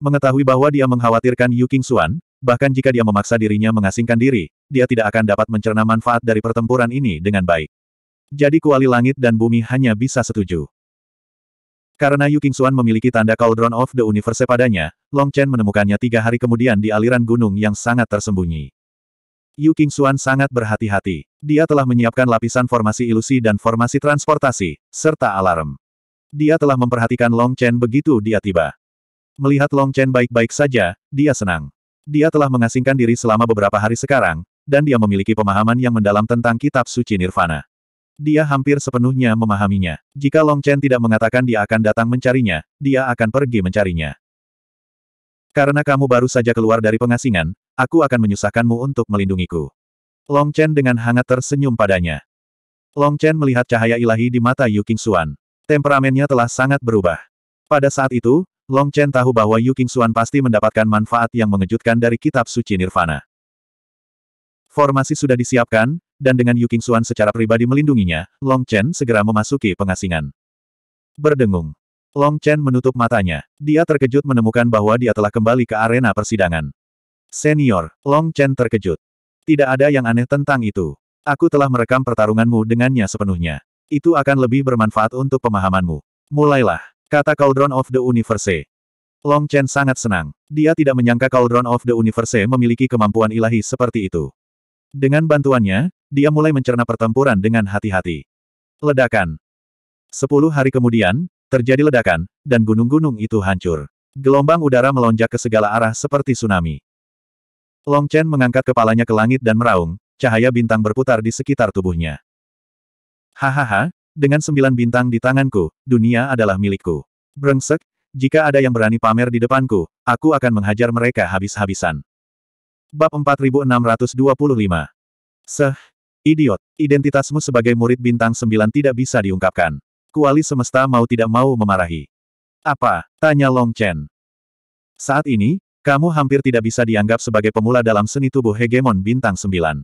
Mengetahui bahwa dia mengkhawatirkan Yu King Xuan, bahkan jika dia memaksa dirinya mengasingkan diri, dia tidak akan dapat mencerna manfaat dari pertempuran ini dengan baik. Jadi kuali langit dan bumi hanya bisa setuju. Karena Yu King Xuan memiliki tanda Cauldron of the Universe padanya, Long Chen menemukannya tiga hari kemudian di aliran gunung yang sangat tersembunyi. Yu King Xuan sangat berhati-hati. Dia telah menyiapkan lapisan formasi ilusi dan formasi transportasi, serta alarm. Dia telah memperhatikan Long Chen begitu dia tiba. Melihat Long Chen baik-baik saja, dia senang. Dia telah mengasingkan diri selama beberapa hari sekarang, dan dia memiliki pemahaman yang mendalam tentang kitab suci Nirvana. Dia hampir sepenuhnya memahaminya. Jika Long Chen tidak mengatakan dia akan datang mencarinya, dia akan pergi mencarinya. Karena kamu baru saja keluar dari pengasingan, Aku akan menyusahkanmu untuk melindungiku. Long Chen dengan hangat tersenyum padanya. Long Chen melihat cahaya ilahi di mata Yu King Xuan. Temperamennya telah sangat berubah. Pada saat itu, Long Chen tahu bahwa Yu King Xuan pasti mendapatkan manfaat yang mengejutkan dari kitab suci Nirvana. Formasi sudah disiapkan, dan dengan Yu King Xuan secara pribadi melindunginya, Long Chen segera memasuki pengasingan. Berdengung. Long Chen menutup matanya. Dia terkejut menemukan bahwa dia telah kembali ke arena persidangan. Senior, Long Chen terkejut. Tidak ada yang aneh tentang itu. Aku telah merekam pertarunganmu dengannya sepenuhnya. Itu akan lebih bermanfaat untuk pemahamanmu. Mulailah, kata Cauldron of the Universe. Long Chen sangat senang. Dia tidak menyangka Cauldron of the Universe memiliki kemampuan ilahi seperti itu. Dengan bantuannya, dia mulai mencerna pertempuran dengan hati-hati. Ledakan. Sepuluh hari kemudian, terjadi ledakan, dan gunung-gunung itu hancur. Gelombang udara melonjak ke segala arah seperti tsunami. Long Chen mengangkat kepalanya ke langit dan meraung, cahaya bintang berputar di sekitar tubuhnya. Hahaha, dengan sembilan bintang di tanganku, dunia adalah milikku. Brengsek, jika ada yang berani pamer di depanku, aku akan menghajar mereka habis-habisan. Bab 4625 Seh, idiot, identitasmu sebagai murid bintang sembilan tidak bisa diungkapkan. Kuali semesta mau tidak mau memarahi. Apa? Tanya Long Chen. Saat ini, kamu hampir tidak bisa dianggap sebagai pemula dalam seni tubuh hegemon bintang sembilan.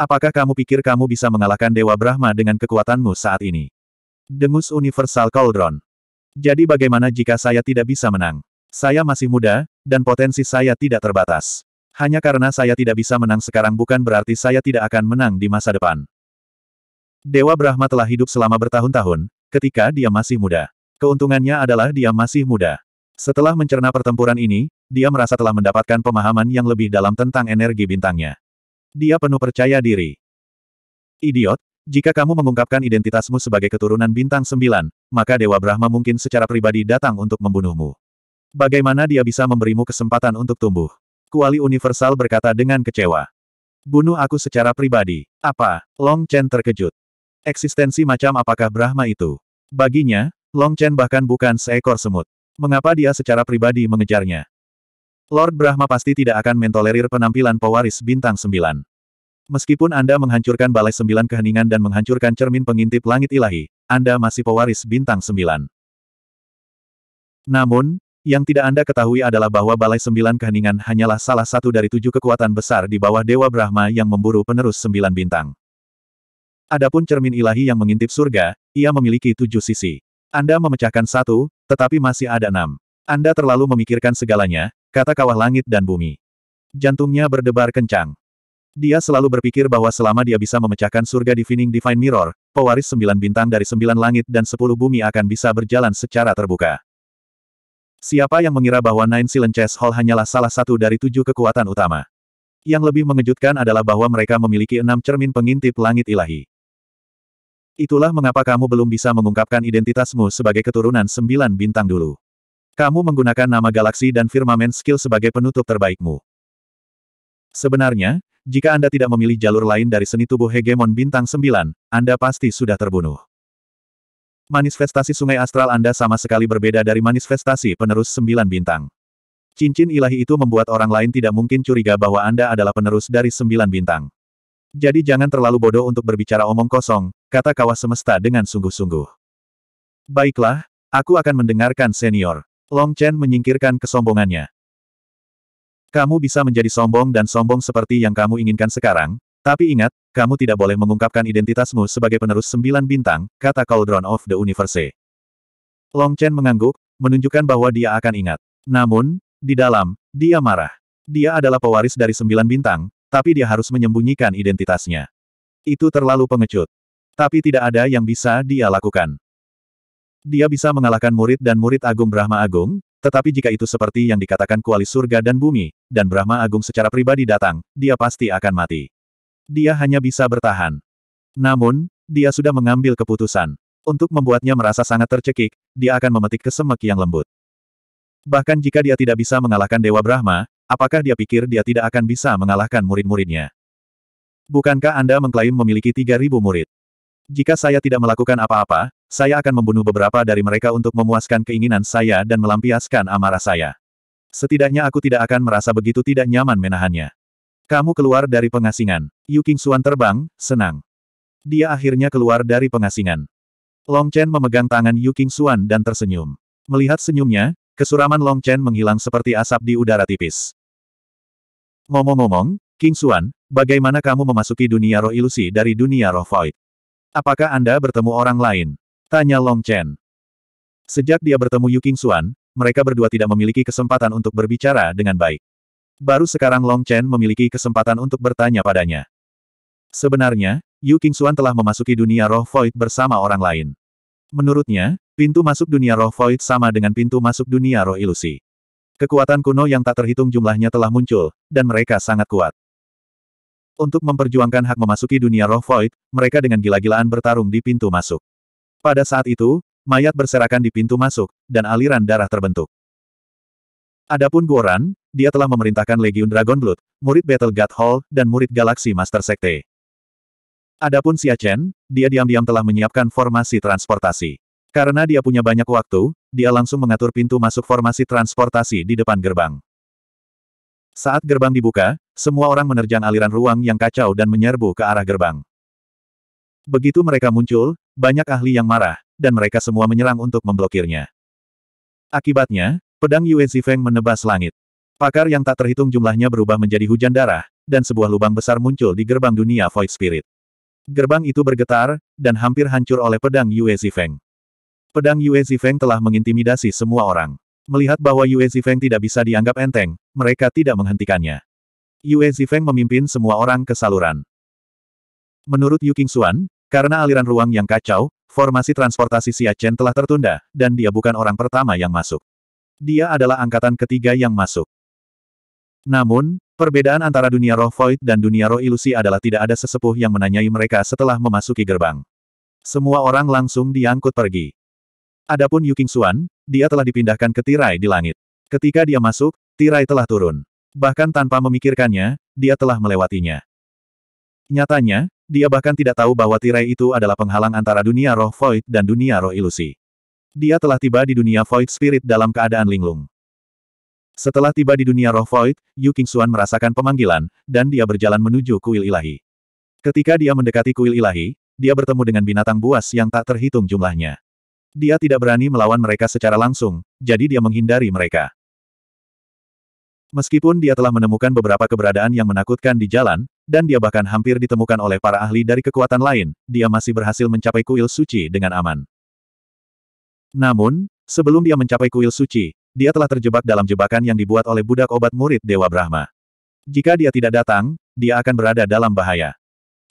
Apakah kamu pikir kamu bisa mengalahkan Dewa Brahma dengan kekuatanmu saat ini? Dengus Universal Cauldron. Jadi bagaimana jika saya tidak bisa menang? Saya masih muda, dan potensi saya tidak terbatas. Hanya karena saya tidak bisa menang sekarang bukan berarti saya tidak akan menang di masa depan. Dewa Brahma telah hidup selama bertahun-tahun, ketika dia masih muda. Keuntungannya adalah dia masih muda. Setelah mencerna pertempuran ini, dia merasa telah mendapatkan pemahaman yang lebih dalam tentang energi bintangnya. Dia penuh percaya diri. Idiot, jika kamu mengungkapkan identitasmu sebagai keturunan bintang sembilan, maka Dewa Brahma mungkin secara pribadi datang untuk membunuhmu. Bagaimana dia bisa memberimu kesempatan untuk tumbuh? Kuali Universal berkata dengan kecewa. Bunuh aku secara pribadi. Apa? Long Chen terkejut. Eksistensi macam apakah Brahma itu? Baginya, Long Chen bahkan bukan seekor semut. Mengapa dia secara pribadi mengejarnya? Lord Brahma pasti tidak akan mentolerir penampilan pewaris bintang sembilan. Meskipun Anda menghancurkan balai sembilan keheningan dan menghancurkan cermin pengintip langit ilahi, Anda masih pewaris bintang sembilan. Namun, yang tidak Anda ketahui adalah bahwa Balai Sembilan Keheningan hanyalah salah satu dari tujuh kekuatan besar di bawah Dewa Brahma yang memburu penerus sembilan bintang. Adapun cermin ilahi yang mengintip surga, ia memiliki tujuh sisi. Anda memecahkan satu, tetapi masih ada enam. Anda terlalu memikirkan segalanya, kata kawah langit dan bumi. Jantungnya berdebar kencang. Dia selalu berpikir bahwa selama dia bisa memecahkan surga Divining Divine Mirror, pewaris sembilan bintang dari sembilan langit dan sepuluh bumi akan bisa berjalan secara terbuka. Siapa yang mengira bahwa Nine Silent Chess Hall hanyalah salah satu dari tujuh kekuatan utama? Yang lebih mengejutkan adalah bahwa mereka memiliki enam cermin pengintip langit ilahi. Itulah mengapa kamu belum bisa mengungkapkan identitasmu sebagai keturunan sembilan bintang dulu. Kamu menggunakan nama galaksi dan firmamen skill sebagai penutup terbaikmu. Sebenarnya, jika Anda tidak memilih jalur lain dari seni tubuh hegemon bintang 9, Anda pasti sudah terbunuh. Manifestasi sungai astral Anda sama sekali berbeda dari manifestasi penerus 9 bintang. Cincin ilahi itu membuat orang lain tidak mungkin curiga bahwa Anda adalah penerus dari 9 bintang. Jadi jangan terlalu bodoh untuk berbicara omong kosong, kata kawah semesta dengan sungguh-sungguh. Baiklah, aku akan mendengarkan senior. Long Chen menyingkirkan kesombongannya. Kamu bisa menjadi sombong dan sombong seperti yang kamu inginkan sekarang, tapi ingat, kamu tidak boleh mengungkapkan identitasmu sebagai penerus sembilan bintang, kata Cauldron of the Universe. Long Chen mengangguk, menunjukkan bahwa dia akan ingat. Namun, di dalam, dia marah. Dia adalah pewaris dari sembilan bintang, tapi dia harus menyembunyikan identitasnya. Itu terlalu pengecut. Tapi tidak ada yang bisa dia lakukan. Dia bisa mengalahkan murid dan murid Agung Brahma Agung, tetapi jika itu seperti yang dikatakan kuali surga dan bumi, dan Brahma Agung secara pribadi datang, dia pasti akan mati. Dia hanya bisa bertahan. Namun, dia sudah mengambil keputusan. Untuk membuatnya merasa sangat tercekik, dia akan memetik kesemek yang lembut. Bahkan jika dia tidak bisa mengalahkan Dewa Brahma, apakah dia pikir dia tidak akan bisa mengalahkan murid-muridnya? Bukankah Anda mengklaim memiliki 3.000 murid? Jika saya tidak melakukan apa-apa, saya akan membunuh beberapa dari mereka untuk memuaskan keinginan saya dan melampiaskan amarah saya. Setidaknya aku tidak akan merasa begitu tidak nyaman menahannya. Kamu keluar dari pengasingan. Yu King Xuan terbang, senang. Dia akhirnya keluar dari pengasingan. Long Chen memegang tangan Yu King Xuan dan tersenyum. Melihat senyumnya, kesuraman Long Chen menghilang seperti asap di udara tipis. Ngomong-ngomong, King Xuan, bagaimana kamu memasuki dunia roh ilusi dari dunia roh void? Apakah Anda bertemu orang lain? Tanya Long Chen. Sejak dia bertemu Yu King Xuan, mereka berdua tidak memiliki kesempatan untuk berbicara dengan baik. Baru sekarang Long Chen memiliki kesempatan untuk bertanya padanya. Sebenarnya, Yu King Xuan telah memasuki dunia roh void bersama orang lain. Menurutnya, pintu masuk dunia roh void sama dengan pintu masuk dunia roh ilusi. Kekuatan kuno yang tak terhitung jumlahnya telah muncul, dan mereka sangat kuat. Untuk memperjuangkan hak memasuki dunia roh void, mereka dengan gila-gilaan bertarung di pintu masuk. Pada saat itu, mayat berserakan di pintu masuk, dan aliran darah terbentuk. Adapun Guoran, dia telah memerintahkan Legion Dragon Blood, murid Battle God Hall, dan murid Galaxy Master Sekte. Adapun Chen, dia diam-diam telah menyiapkan formasi transportasi. Karena dia punya banyak waktu, dia langsung mengatur pintu masuk formasi transportasi di depan gerbang. Saat gerbang dibuka, semua orang menerjang aliran ruang yang kacau dan menyerbu ke arah gerbang. Begitu mereka muncul, banyak ahli yang marah, dan mereka semua menyerang untuk memblokirnya. Akibatnya, pedang Yue Zifeng menebas langit. Pakar yang tak terhitung jumlahnya berubah menjadi hujan darah, dan sebuah lubang besar muncul di gerbang dunia Void Spirit. Gerbang itu bergetar, dan hampir hancur oleh pedang Yue Zifeng. Pedang Yue Zifeng telah mengintimidasi semua orang. Melihat bahwa Yue Zifeng tidak bisa dianggap enteng, mereka tidak menghentikannya. Yue Zifeng memimpin semua orang ke saluran. Menurut Yu Xuan, karena aliran ruang yang kacau, formasi transportasi Siachen telah tertunda, dan dia bukan orang pertama yang masuk. Dia adalah angkatan ketiga yang masuk. Namun, perbedaan antara dunia roh void dan dunia roh ilusi adalah tidak ada sesepuh yang menanyai mereka setelah memasuki gerbang. Semua orang langsung diangkut pergi. Adapun Yu King Xuan, dia telah dipindahkan ke tirai di langit. Ketika dia masuk, tirai telah turun. Bahkan tanpa memikirkannya, dia telah melewatinya. Nyatanya, dia bahkan tidak tahu bahwa tirai itu adalah penghalang antara dunia roh void dan dunia roh ilusi. Dia telah tiba di dunia void spirit dalam keadaan linglung. Setelah tiba di dunia roh void, Yu Qingxuan merasakan pemanggilan, dan dia berjalan menuju kuil ilahi. Ketika dia mendekati kuil ilahi, dia bertemu dengan binatang buas yang tak terhitung jumlahnya. Dia tidak berani melawan mereka secara langsung, jadi dia menghindari mereka. Meskipun dia telah menemukan beberapa keberadaan yang menakutkan di jalan, dan dia bahkan hampir ditemukan oleh para ahli dari kekuatan lain, dia masih berhasil mencapai kuil suci dengan aman. Namun, sebelum dia mencapai kuil suci, dia telah terjebak dalam jebakan yang dibuat oleh budak obat murid Dewa Brahma. Jika dia tidak datang, dia akan berada dalam bahaya.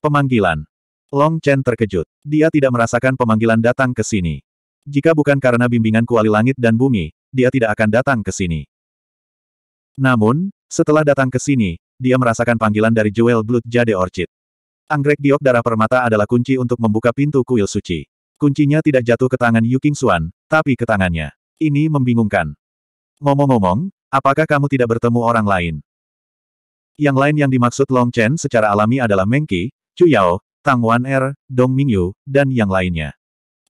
Pemanggilan. Long Chen terkejut. Dia tidak merasakan pemanggilan datang ke sini. Jika bukan karena bimbingan kuali langit dan bumi, dia tidak akan datang ke sini. Namun, setelah datang ke sini, dia merasakan panggilan dari Jewel Blood Jade Orchid. Anggrek giok darah permata adalah kunci untuk membuka pintu kuil suci. Kuncinya tidak jatuh ke tangan Yu King Xuan, tapi ke tangannya. Ini membingungkan. Ngomong-ngomong, apakah kamu tidak bertemu orang lain? Yang lain yang dimaksud Long Chen secara alami adalah Meng Qi, Chu Yao, Tang Wan Er, Dong Mingyu, dan yang lainnya.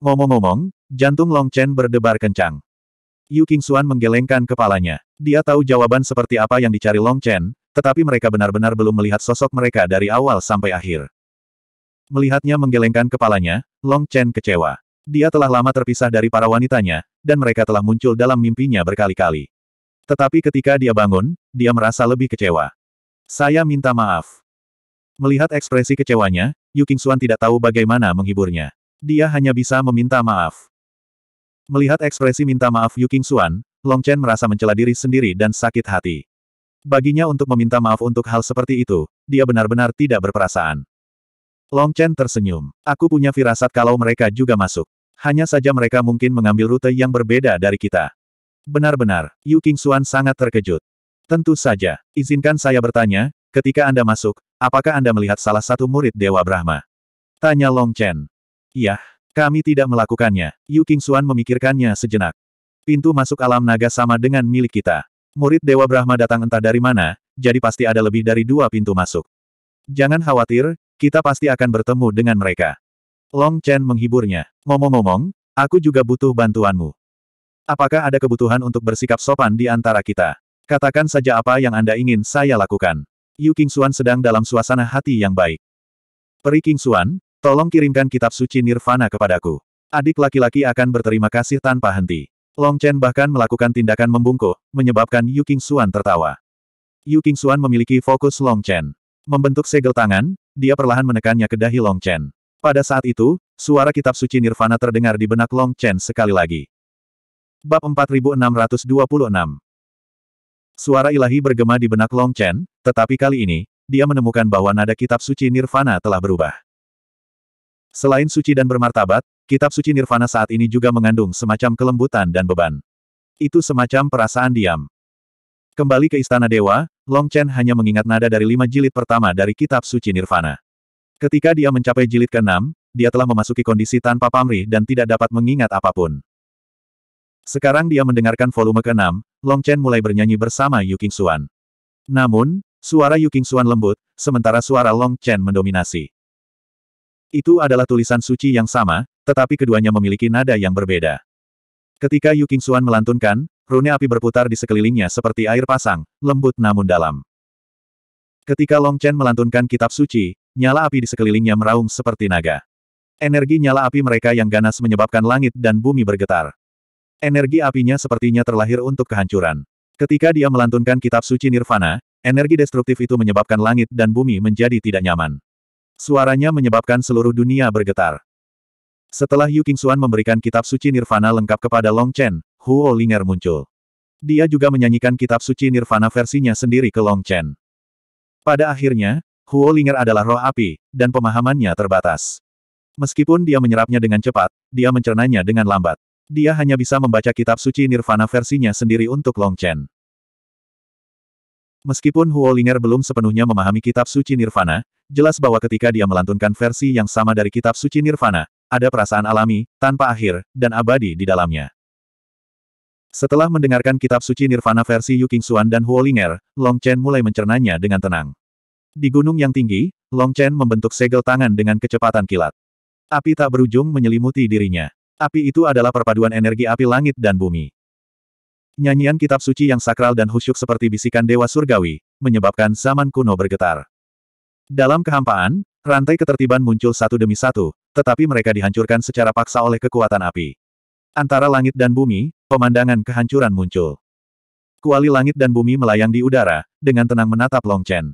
Ngomong-ngomong, jantung Long Chen berdebar kencang. Yu Suan menggelengkan kepalanya. Dia tahu jawaban seperti apa yang dicari Long Chen, tetapi mereka benar-benar belum melihat sosok mereka dari awal sampai akhir. Melihatnya menggelengkan kepalanya, Long Chen kecewa. Dia telah lama terpisah dari para wanitanya, dan mereka telah muncul dalam mimpinya berkali-kali. Tetapi ketika dia bangun, dia merasa lebih kecewa. Saya minta maaf. Melihat ekspresi kecewanya, Yu Qingxuan tidak tahu bagaimana menghiburnya. Dia hanya bisa meminta maaf. Melihat ekspresi minta maaf Yu Qingxuan, Long Chen merasa mencela diri sendiri dan sakit hati. Baginya untuk meminta maaf untuk hal seperti itu, dia benar-benar tidak berperasaan. Long Chen tersenyum. Aku punya firasat kalau mereka juga masuk. Hanya saja mereka mungkin mengambil rute yang berbeda dari kita. Benar-benar, Yu Qingxuan sangat terkejut. Tentu saja, izinkan saya bertanya, ketika Anda masuk, apakah Anda melihat salah satu murid Dewa Brahma? Tanya Long Chen. Yah, kami tidak melakukannya. Yu Qingxuan memikirkannya sejenak. Pintu masuk alam naga sama dengan milik kita. Murid Dewa Brahma datang entah dari mana, jadi pasti ada lebih dari dua pintu masuk. Jangan khawatir, kita pasti akan bertemu dengan mereka. Long Chen menghiburnya. Ngomong-ngomong, aku juga butuh bantuanmu. Apakah ada kebutuhan untuk bersikap sopan di antara kita? Katakan saja apa yang Anda ingin saya lakukan. Yu King Xuan sedang dalam suasana hati yang baik. Peri King Xuan, tolong kirimkan kitab suci Nirvana kepadaku. Adik laki-laki akan berterima kasih tanpa henti. Long Chen bahkan melakukan tindakan membungkuk, menyebabkan Yu King Xuan tertawa. Yu King Xuan memiliki fokus Long Chen. Membentuk segel tangan, dia perlahan menekannya ke dahi Long Chen. Pada saat itu, suara kitab suci Nirvana terdengar di benak Long Chen sekali lagi. Bab 4626 Suara ilahi bergema di benak Long Chen, tetapi kali ini, dia menemukan bahwa nada kitab suci Nirvana telah berubah. Selain suci dan bermartabat, Kitab suci Nirvana saat ini juga mengandung semacam kelembutan dan beban. Itu semacam perasaan diam. Kembali ke Istana Dewa, Long Chen hanya mengingat nada dari lima jilid pertama dari kitab suci Nirvana. Ketika dia mencapai jilid ke-6, dia telah memasuki kondisi tanpa pamrih dan tidak dapat mengingat apapun. Sekarang dia mendengarkan volume ke-6, Long Chen mulai bernyanyi bersama Yu King Xuan. Namun, suara Yu King Xuan lembut, sementara suara Long Chen mendominasi. Itu adalah tulisan suci yang sama, tetapi keduanya memiliki nada yang berbeda. Ketika Yu Qingxuan melantunkan, rune api berputar di sekelilingnya seperti air pasang, lembut namun dalam. Ketika Long Chen melantunkan kitab suci, nyala api di sekelilingnya meraung seperti naga. Energi nyala api mereka yang ganas menyebabkan langit dan bumi bergetar. Energi apinya sepertinya terlahir untuk kehancuran. Ketika dia melantunkan kitab suci Nirvana, energi destruktif itu menyebabkan langit dan bumi menjadi tidak nyaman. Suaranya menyebabkan seluruh dunia bergetar. Setelah Yu Qingxuan memberikan kitab suci Nirvana lengkap kepada Long Chen, Huo Linger muncul. Dia juga menyanyikan kitab suci Nirvana versinya sendiri ke Long Chen. Pada akhirnya, Huo Linger adalah roh api, dan pemahamannya terbatas. Meskipun dia menyerapnya dengan cepat, dia mencernanya dengan lambat. Dia hanya bisa membaca kitab suci Nirvana versinya sendiri untuk Long Chen. Meskipun Huo Linger belum sepenuhnya memahami kitab suci Nirvana, jelas bahwa ketika dia melantunkan versi yang sama dari kitab suci Nirvana, ada perasaan alami, tanpa akhir, dan abadi di dalamnya. Setelah mendengarkan kitab suci Nirvana versi Yu Xuan dan Linger, Long Chen mulai mencernanya dengan tenang. Di gunung yang tinggi, Long Chen membentuk segel tangan dengan kecepatan kilat. Api tak berujung menyelimuti dirinya. Api itu adalah perpaduan energi api langit dan bumi. Nyanyian kitab suci yang sakral dan khusyuk seperti bisikan dewa surgawi, menyebabkan zaman kuno bergetar. Dalam kehampaan, rantai ketertiban muncul satu demi satu, tetapi mereka dihancurkan secara paksa oleh kekuatan api. Antara langit dan bumi, pemandangan kehancuran muncul. Kuali langit dan bumi melayang di udara, dengan tenang menatap Long Chen.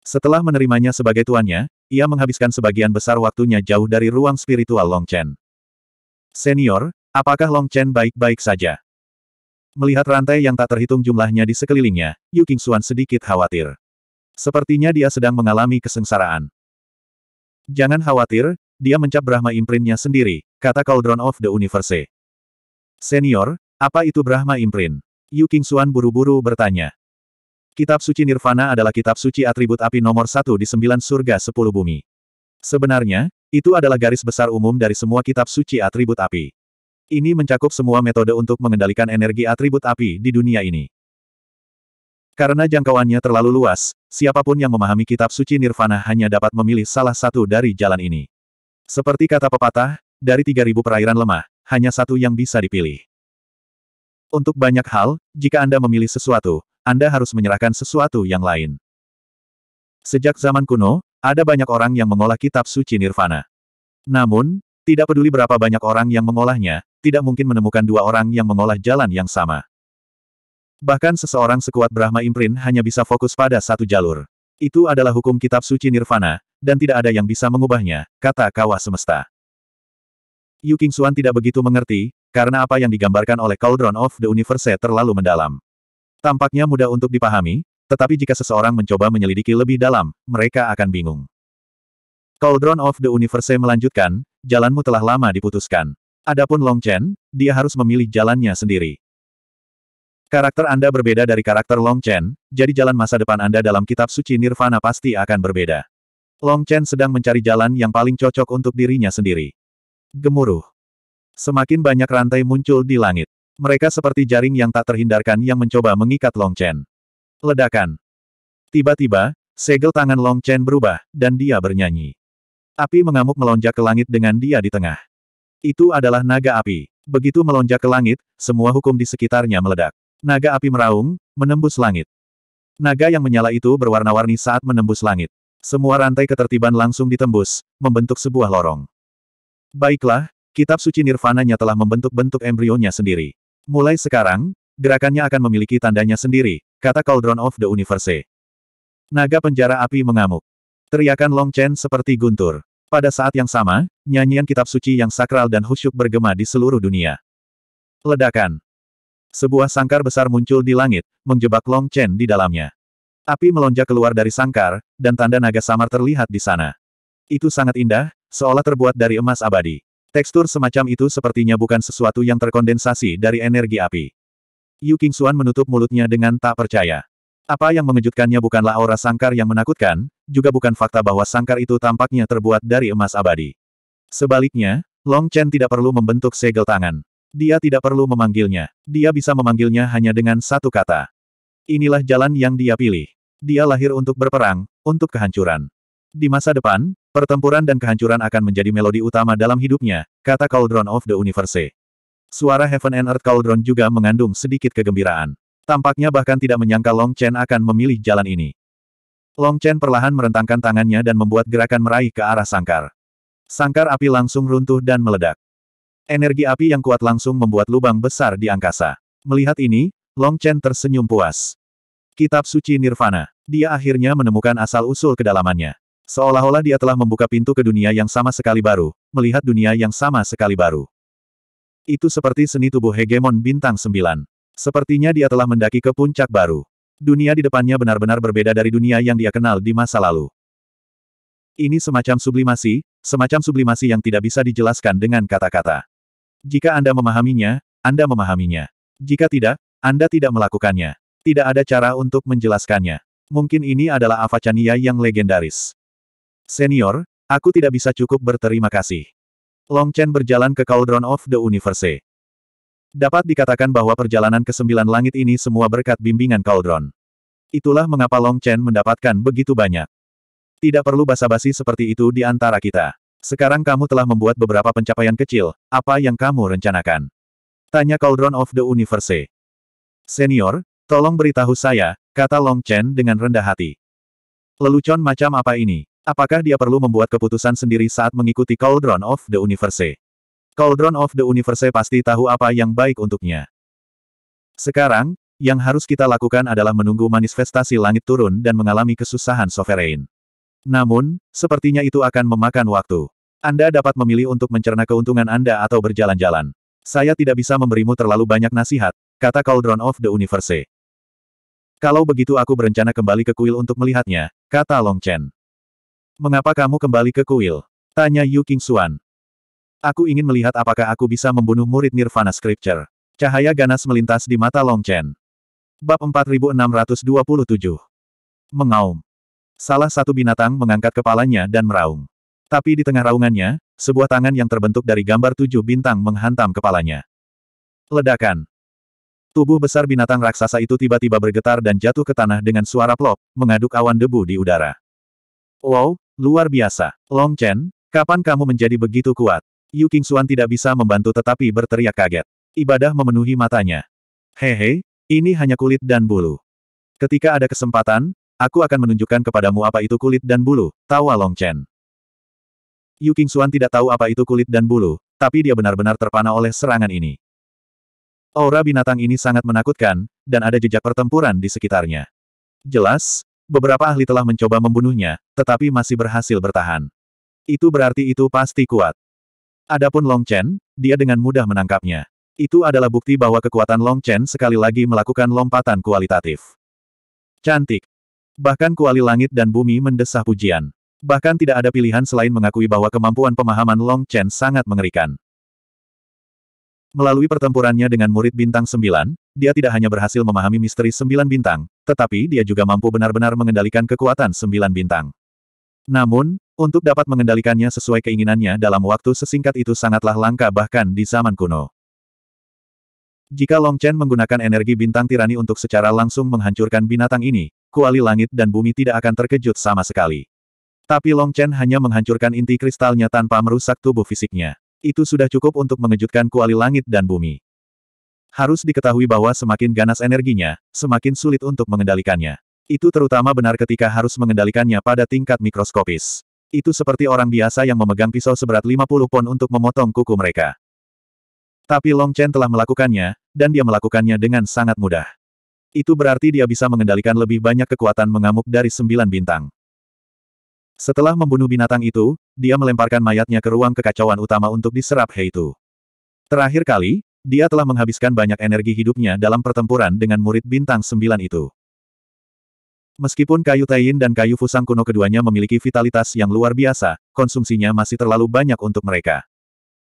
Setelah menerimanya sebagai tuannya, ia menghabiskan sebagian besar waktunya jauh dari ruang spiritual Long Chen. Senior, apakah Long Chen baik-baik saja? Melihat rantai yang tak terhitung jumlahnya di sekelilingnya, Yu Xuan sedikit khawatir. Sepertinya dia sedang mengalami kesengsaraan. Jangan khawatir, dia mencap Brahma imprintnya sendiri, kata Cauldron of the Universe. Senior, apa itu Brahma imprint? Yu Suan buru-buru bertanya. Kitab suci Nirvana adalah kitab suci atribut api nomor satu di sembilan surga sepuluh bumi. Sebenarnya, itu adalah garis besar umum dari semua kitab suci atribut api. Ini mencakup semua metode untuk mengendalikan energi atribut api di dunia ini. Karena jangkauannya terlalu luas, siapapun yang memahami kitab suci Nirvana hanya dapat memilih salah satu dari jalan ini. Seperti kata pepatah, dari 3.000 perairan lemah, hanya satu yang bisa dipilih. Untuk banyak hal, jika Anda memilih sesuatu, Anda harus menyerahkan sesuatu yang lain. Sejak zaman kuno, ada banyak orang yang mengolah kitab suci Nirvana. Namun, tidak peduli berapa banyak orang yang mengolahnya, tidak mungkin menemukan dua orang yang mengolah jalan yang sama. Bahkan seseorang sekuat Brahma Imprint hanya bisa fokus pada satu jalur. Itu adalah hukum kitab suci Nirvana, dan tidak ada yang bisa mengubahnya, kata kawah semesta. Yu King Xuan tidak begitu mengerti, karena apa yang digambarkan oleh Cauldron of the Universe terlalu mendalam. Tampaknya mudah untuk dipahami, tetapi jika seseorang mencoba menyelidiki lebih dalam, mereka akan bingung. Cauldron of the Universe melanjutkan, jalanmu telah lama diputuskan. Adapun Long Chen, dia harus memilih jalannya sendiri. Karakter Anda berbeda dari karakter Long Chen, jadi jalan masa depan Anda dalam kitab suci Nirvana pasti akan berbeda. Long Chen sedang mencari jalan yang paling cocok untuk dirinya sendiri. Gemuruh. Semakin banyak rantai muncul di langit. Mereka seperti jaring yang tak terhindarkan yang mencoba mengikat Long Chen. Ledakan. Tiba-tiba, segel tangan Long Chen berubah, dan dia bernyanyi. Api mengamuk melonjak ke langit dengan dia di tengah. Itu adalah naga api. Begitu melonjak ke langit, semua hukum di sekitarnya meledak. Naga api meraung, menembus langit. Naga yang menyala itu berwarna-warni saat menembus langit. Semua rantai ketertiban langsung ditembus, membentuk sebuah lorong. Baiklah, kitab suci nirvananya telah membentuk bentuk embrionya sendiri. Mulai sekarang, gerakannya akan memiliki tandanya sendiri, kata Cauldron of the Universe. Naga penjara api mengamuk. Teriakan Long Chen seperti guntur. Pada saat yang sama, nyanyian kitab suci yang sakral dan khusyuk bergema di seluruh dunia. Ledakan. Sebuah sangkar besar muncul di langit, menjebak Long Chen di dalamnya. Api melonjak keluar dari sangkar, dan tanda naga samar terlihat di sana. Itu sangat indah, seolah terbuat dari emas abadi. Tekstur semacam itu sepertinya bukan sesuatu yang terkondensasi dari energi api. Yu Xuan menutup mulutnya dengan tak percaya. Apa yang mengejutkannya bukanlah aura sangkar yang menakutkan, juga bukan fakta bahwa sangkar itu tampaknya terbuat dari emas abadi. Sebaliknya, Long Chen tidak perlu membentuk segel tangan. Dia tidak perlu memanggilnya. Dia bisa memanggilnya hanya dengan satu kata. Inilah jalan yang dia pilih. Dia lahir untuk berperang, untuk kehancuran. Di masa depan, pertempuran dan kehancuran akan menjadi melodi utama dalam hidupnya, kata Cauldron of the Universe. Suara Heaven and Earth Cauldron juga mengandung sedikit kegembiraan. Tampaknya bahkan tidak menyangka Long Chen akan memilih jalan ini. Long Chen perlahan merentangkan tangannya dan membuat gerakan meraih ke arah sangkar. Sangkar api langsung runtuh dan meledak. Energi api yang kuat langsung membuat lubang besar di angkasa. Melihat ini, Long Chen tersenyum puas. Kitab Suci Nirvana. Dia akhirnya menemukan asal-usul kedalamannya. Seolah-olah dia telah membuka pintu ke dunia yang sama sekali baru, melihat dunia yang sama sekali baru. Itu seperti seni tubuh hegemon bintang sembilan. Sepertinya dia telah mendaki ke puncak baru. Dunia di depannya benar-benar berbeda dari dunia yang dia kenal di masa lalu. Ini semacam sublimasi, semacam sublimasi yang tidak bisa dijelaskan dengan kata-kata. Jika Anda memahaminya, Anda memahaminya. Jika tidak, Anda tidak melakukannya. Tidak ada cara untuk menjelaskannya. Mungkin ini adalah Avacania yang legendaris. Senior, aku tidak bisa cukup berterima kasih. Long Chen berjalan ke Cauldron of the Universe. Dapat dikatakan bahwa perjalanan ke sembilan langit ini semua berkat bimbingan Cauldron. Itulah mengapa Long Chen mendapatkan begitu banyak. Tidak perlu basa-basi seperti itu di antara kita. Sekarang kamu telah membuat beberapa pencapaian kecil, apa yang kamu rencanakan? Tanya Cauldron of the Universe. Senior, Tolong beritahu saya, kata Long Chen dengan rendah hati. Lelucon macam apa ini? Apakah dia perlu membuat keputusan sendiri saat mengikuti Cauldron of the Universe? Cauldron of the Universe pasti tahu apa yang baik untuknya. Sekarang, yang harus kita lakukan adalah menunggu manifestasi langit turun dan mengalami kesusahan sovereign. Namun, sepertinya itu akan memakan waktu. Anda dapat memilih untuk mencerna keuntungan Anda atau berjalan-jalan. Saya tidak bisa memberimu terlalu banyak nasihat, kata Cauldron of the Universe. Kalau begitu aku berencana kembali ke kuil untuk melihatnya, kata Long Chen. Mengapa kamu kembali ke kuil? Tanya Yu King Xuan. Aku ingin melihat apakah aku bisa membunuh murid Nirvana Scripture. Cahaya ganas melintas di mata Long Chen. Bab 4627. Mengaum. Salah satu binatang mengangkat kepalanya dan meraung. Tapi di tengah raungannya, sebuah tangan yang terbentuk dari gambar tujuh bintang menghantam kepalanya. Ledakan. Tubuh besar binatang raksasa itu tiba-tiba bergetar dan jatuh ke tanah dengan suara plop, mengaduk awan debu di udara. Wow, luar biasa. Long Chen, kapan kamu menjadi begitu kuat? Yu Xuan tidak bisa membantu tetapi berteriak kaget. Ibadah memenuhi matanya. Hehe, ini hanya kulit dan bulu. Ketika ada kesempatan, aku akan menunjukkan kepadamu apa itu kulit dan bulu, tawa Long Chen. Yu Xuan tidak tahu apa itu kulit dan bulu, tapi dia benar-benar terpana oleh serangan ini. Aura binatang ini sangat menakutkan, dan ada jejak pertempuran di sekitarnya. Jelas, beberapa ahli telah mencoba membunuhnya, tetapi masih berhasil bertahan. Itu berarti itu pasti kuat. Adapun Long Chen, dia dengan mudah menangkapnya. Itu adalah bukti bahwa kekuatan Long Chen sekali lagi melakukan lompatan kualitatif. Cantik. Bahkan kuali langit dan bumi mendesah pujian. Bahkan tidak ada pilihan selain mengakui bahwa kemampuan pemahaman Long Chen sangat mengerikan. Melalui pertempurannya dengan murid bintang sembilan, dia tidak hanya berhasil memahami misteri sembilan bintang, tetapi dia juga mampu benar-benar mengendalikan kekuatan sembilan bintang. Namun, untuk dapat mengendalikannya sesuai keinginannya dalam waktu sesingkat itu sangatlah langka bahkan di zaman kuno. Jika Long Chen menggunakan energi bintang tirani untuk secara langsung menghancurkan binatang ini, kuali langit dan bumi tidak akan terkejut sama sekali. Tapi Long Chen hanya menghancurkan inti kristalnya tanpa merusak tubuh fisiknya. Itu sudah cukup untuk mengejutkan kuali langit dan bumi. Harus diketahui bahwa semakin ganas energinya, semakin sulit untuk mengendalikannya. Itu terutama benar ketika harus mengendalikannya pada tingkat mikroskopis. Itu seperti orang biasa yang memegang pisau seberat 50 pon untuk memotong kuku mereka. Tapi Long Chen telah melakukannya, dan dia melakukannya dengan sangat mudah. Itu berarti dia bisa mengendalikan lebih banyak kekuatan mengamuk dari sembilan bintang. Setelah membunuh binatang itu, dia melemparkan mayatnya ke ruang kekacauan utama untuk diserap Heitu. Terakhir kali, dia telah menghabiskan banyak energi hidupnya dalam pertempuran dengan murid bintang sembilan itu. Meskipun kayu Taiyin dan kayu Fusang kuno keduanya memiliki vitalitas yang luar biasa, konsumsinya masih terlalu banyak untuk mereka.